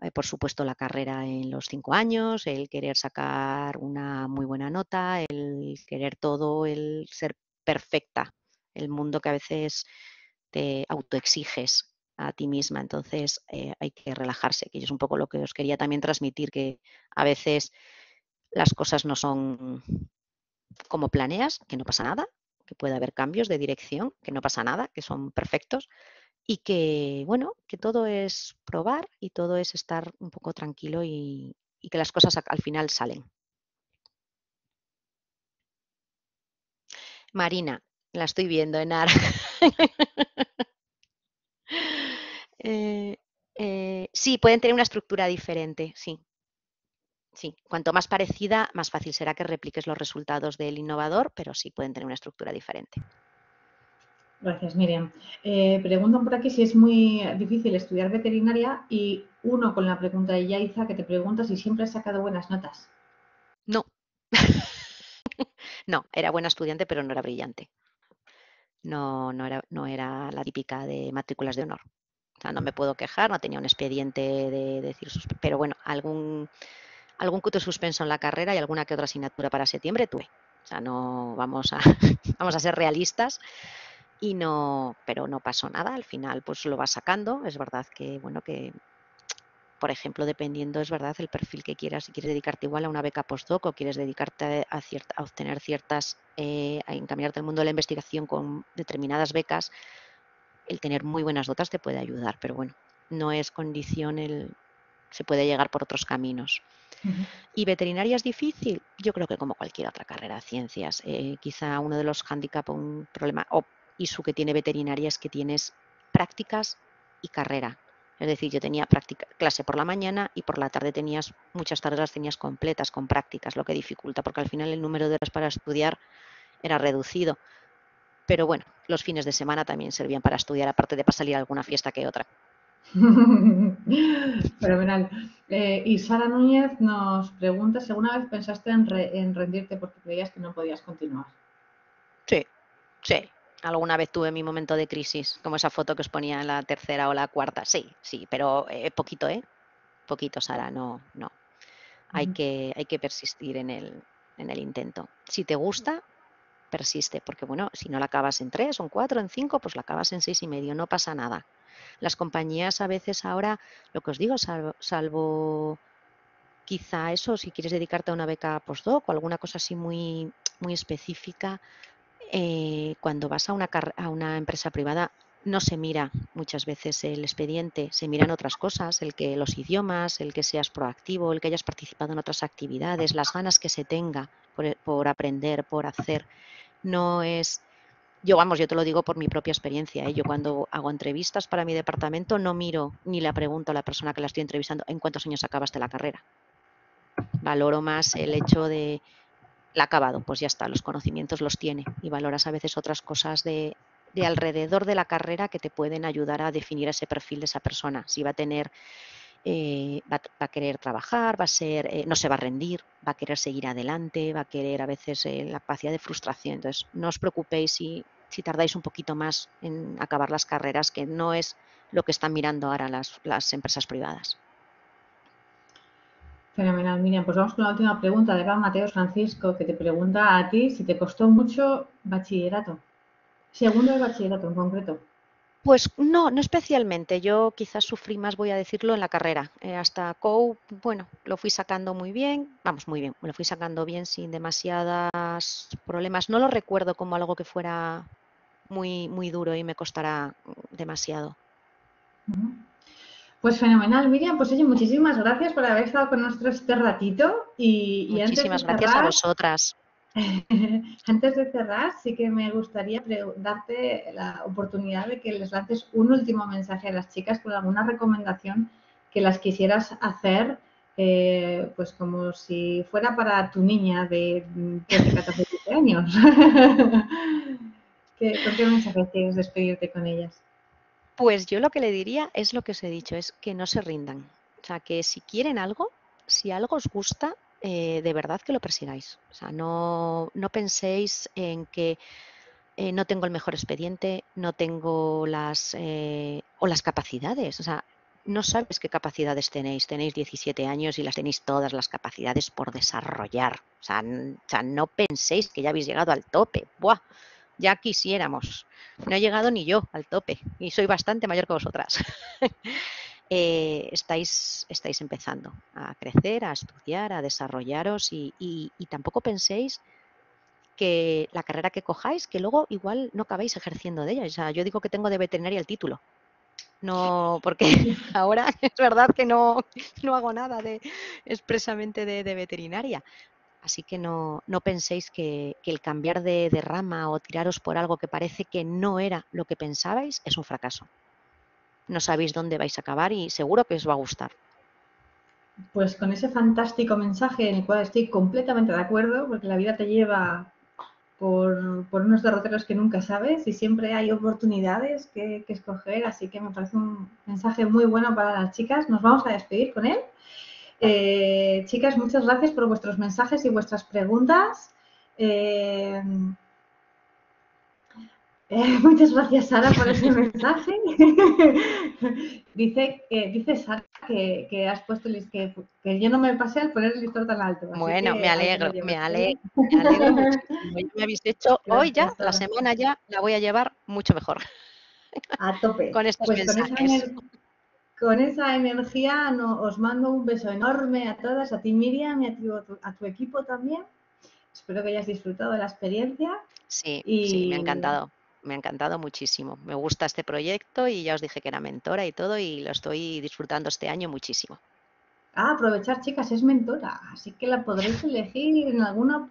eh, por supuesto, la carrera en los cinco años, el querer sacar una muy buena nota, el querer todo, el ser perfecta, el mundo que a veces te autoexiges a ti misma. Entonces eh, hay que relajarse, que es un poco lo que os quería también transmitir, que a veces las cosas no son como planeas, que no pasa nada, que puede haber cambios de dirección, que no pasa nada, que son perfectos y que, bueno, que todo es probar y todo es estar un poco tranquilo y, y que las cosas al final salen. Marina, la estoy viendo, en ar Eh, eh, sí, pueden tener una estructura diferente, sí. Sí, cuanto más parecida, más fácil será que repliques los resultados del innovador, pero sí pueden tener una estructura diferente. Gracias, Miriam. Eh, preguntan por aquí si es muy difícil estudiar veterinaria y uno con la pregunta de Yaiza que te pregunta si siempre has sacado buenas notas. No. no, era buena estudiante, pero no era brillante. No, no, era, no era la típica de matrículas de honor sea, no me puedo quejar, no tenía un expediente de, decir decir, pero bueno, algún, algún de suspenso en la carrera y alguna que otra asignatura para septiembre tuve. O sea, no vamos a, vamos a ser realistas y no, pero no pasó nada. Al final, pues lo vas sacando. Es verdad que, bueno, que, por ejemplo, dependiendo, es verdad, el perfil que quieras, si quieres dedicarte igual a una beca postdoc o quieres dedicarte a, a obtener ciertas, eh, a encaminarte al mundo de la investigación con determinadas becas, el tener muy buenas dotas te puede ayudar, pero bueno, no es condición el... se puede llegar por otros caminos. ¿Y veterinaria es difícil? Yo creo que como cualquier otra carrera de ciencias. Eh, quizá uno de los handicaps o un problema o ISU que tiene veterinaria es que tienes prácticas y carrera. Es decir, yo tenía práctica, clase por la mañana y por la tarde tenías, muchas tardes las tenías completas con prácticas, lo que dificulta, porque al final el número de horas para estudiar era reducido pero bueno, los fines de semana también servían para estudiar, aparte de para salir a alguna fiesta que otra. Fenomenal. Eh, y Sara Núñez nos pregunta si alguna vez pensaste en, rendirte porque creías que no podías continuar. Sí, sí. Alguna vez tuve mi momento de crisis, como esa foto que os ponía en la tercera o la cuarta. Sí, sí, pero eh, poquito, ¿eh? Poquito, Sara, no, no. Hay, que, hay que persistir en el, en el intento. Si te gusta, persiste, porque bueno, si no la acabas en tres, o en cuatro, en cinco, pues la acabas en seis y medio, no pasa nada. Las compañías a veces ahora, lo que os digo, salvo, quizá eso, si quieres dedicarte a una beca postdoc o alguna cosa así muy, muy específica, eh, cuando vas a una, a una empresa privada no se mira muchas veces el expediente, se miran otras cosas, el que los idiomas, el que seas proactivo, el que hayas participado en otras actividades, las ganas que se tenga por, eh, aprender, por hacer. No es, yo vamos, yo te lo digo por mi propia experiencia, ¿eh? yo cuando hago entrevistas para mi departamento no miro ni la pregunto a la persona que la estoy entrevistando en cuántos años acabaste la carrera. Valoro más el hecho de la acabado, pues ya está, los conocimientos los tiene y valoras a veces otras cosas de de alrededor de la carrera que te pueden ayudar a definir ese perfil de esa persona. Si va a tener, eh, va, a querer trabajar, va a ser, eh, no se va a rendir, va a querer seguir adelante, va a querer a veces eh, la capacidad de frustración. Entonces, no os preocupéis si, tardáis un poquito más en acabar las carreras, que no es lo que están mirando ahora las, empresas privadas. Fenomenal, Miriam. Pues vamos con la última pregunta de Juan Mateo Francisco, que te pregunta a ti si te costó mucho bachillerato. Segundo de bachillerato en concreto. Pues no, no especialmente. Yo quizás sufrí más, voy a decirlo, en la carrera. Eh, hasta COU, bueno, lo fui sacando muy bien, vamos, muy bien, lo fui sacando bien sin demasiados problemas. No lo recuerdo como algo que fuera muy, muy duro y me costara demasiado. Pues fenomenal, Miriam. Pues oye, muchísimas gracias por haber estado con nosotros este ratito. Y, muchísimas gracias a vosotras. Antes de cerrar, sí que me gustaría darte la oportunidad de que les lances un último mensaje a las chicas con alguna recomendación que las quisieras hacer, eh, pues como si fuera para tu niña de 13, 14, 15 años. ¿Con qué mensaje quieres despedirte con ellas? Pues yo lo que le diría es lo que os he dicho, es que no se rindan. O sea, que si quieren algo, si algo os gusta, eh, de verdad que lo persigáis. O sea, no, no penséis en que eh, no tengo el mejor expediente, no tengo las eh, o las capacidades. O sea, no sabes qué capacidades tenéis. Tenéis 17 años y las tenéis todas las capacidades por desarrollar. O sea, no penséis que ya habéis llegado al tope. ¡Buah! Ya quisiéramos. No he llegado ni yo al tope y soy bastante mayor que vosotras. Eh, estáis, estáis empezando a crecer, a estudiar, a desarrollaros y, tampoco penséis que la carrera que cojáis, que luego igual no acabéis ejerciendo de ella. O sea, yo digo que tengo de veterinaria el título. No, porque ahora es verdad que no, no hago nada de, expresamente de, veterinaria. Así que no, penséis que, el cambiar de rama o tiraros por algo que parece que no era lo que pensabais es un fracaso no sabéis dónde vais a acabar y seguro que os va a gustar. Pues con ese fantástico mensaje en el cual estoy completamente de acuerdo, porque la vida te lleva por, unos derroteros que nunca sabes y siempre hay oportunidades que, escoger, así que me parece un mensaje muy bueno para las chicas. Nos vamos a despedir con él. Eh, chicas, muchas gracias por vuestros mensajes y vuestras preguntas. Eh, eh, muchas gracias, Sara, por ese mensaje. dice, dice Sara que, has puesto el que, que yo no me pasé al poner el listón tan alto. Bueno, me alegro, me alegro, me me habéis hecho hoy ya, la semana ya, la voy a llevar mucho mejor. A tope. con estos pues mensajes. Con esa energía os mando un beso enorme a todas, a ti Miriam y a tu, equipo también. Espero que hayas disfrutado de la experiencia. Sí, sí, me ha encantado me ha encantado muchísimo. Me gusta este proyecto y ya os dije que era mentora y todo y lo estoy disfrutando este año muchísimo. Ah, aprovechar, chicas, es mentora, así que la podréis elegir en alguna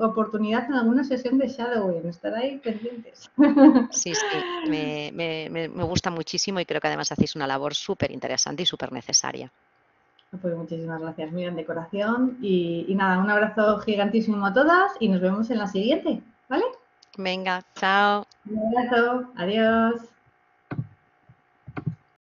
oportunidad, en alguna sesión de Shadowing, estar ahí pendientes. Sí, sí, me, gusta muchísimo y creo que además hacéis una labor súper interesante y súper necesaria. Pues muchísimas gracias, Miriam, de decoración Y, y nada, un abrazo gigantísimo a todas y nos vemos en la siguiente, ¿vale? Venga, chao. Un abrazo, adiós.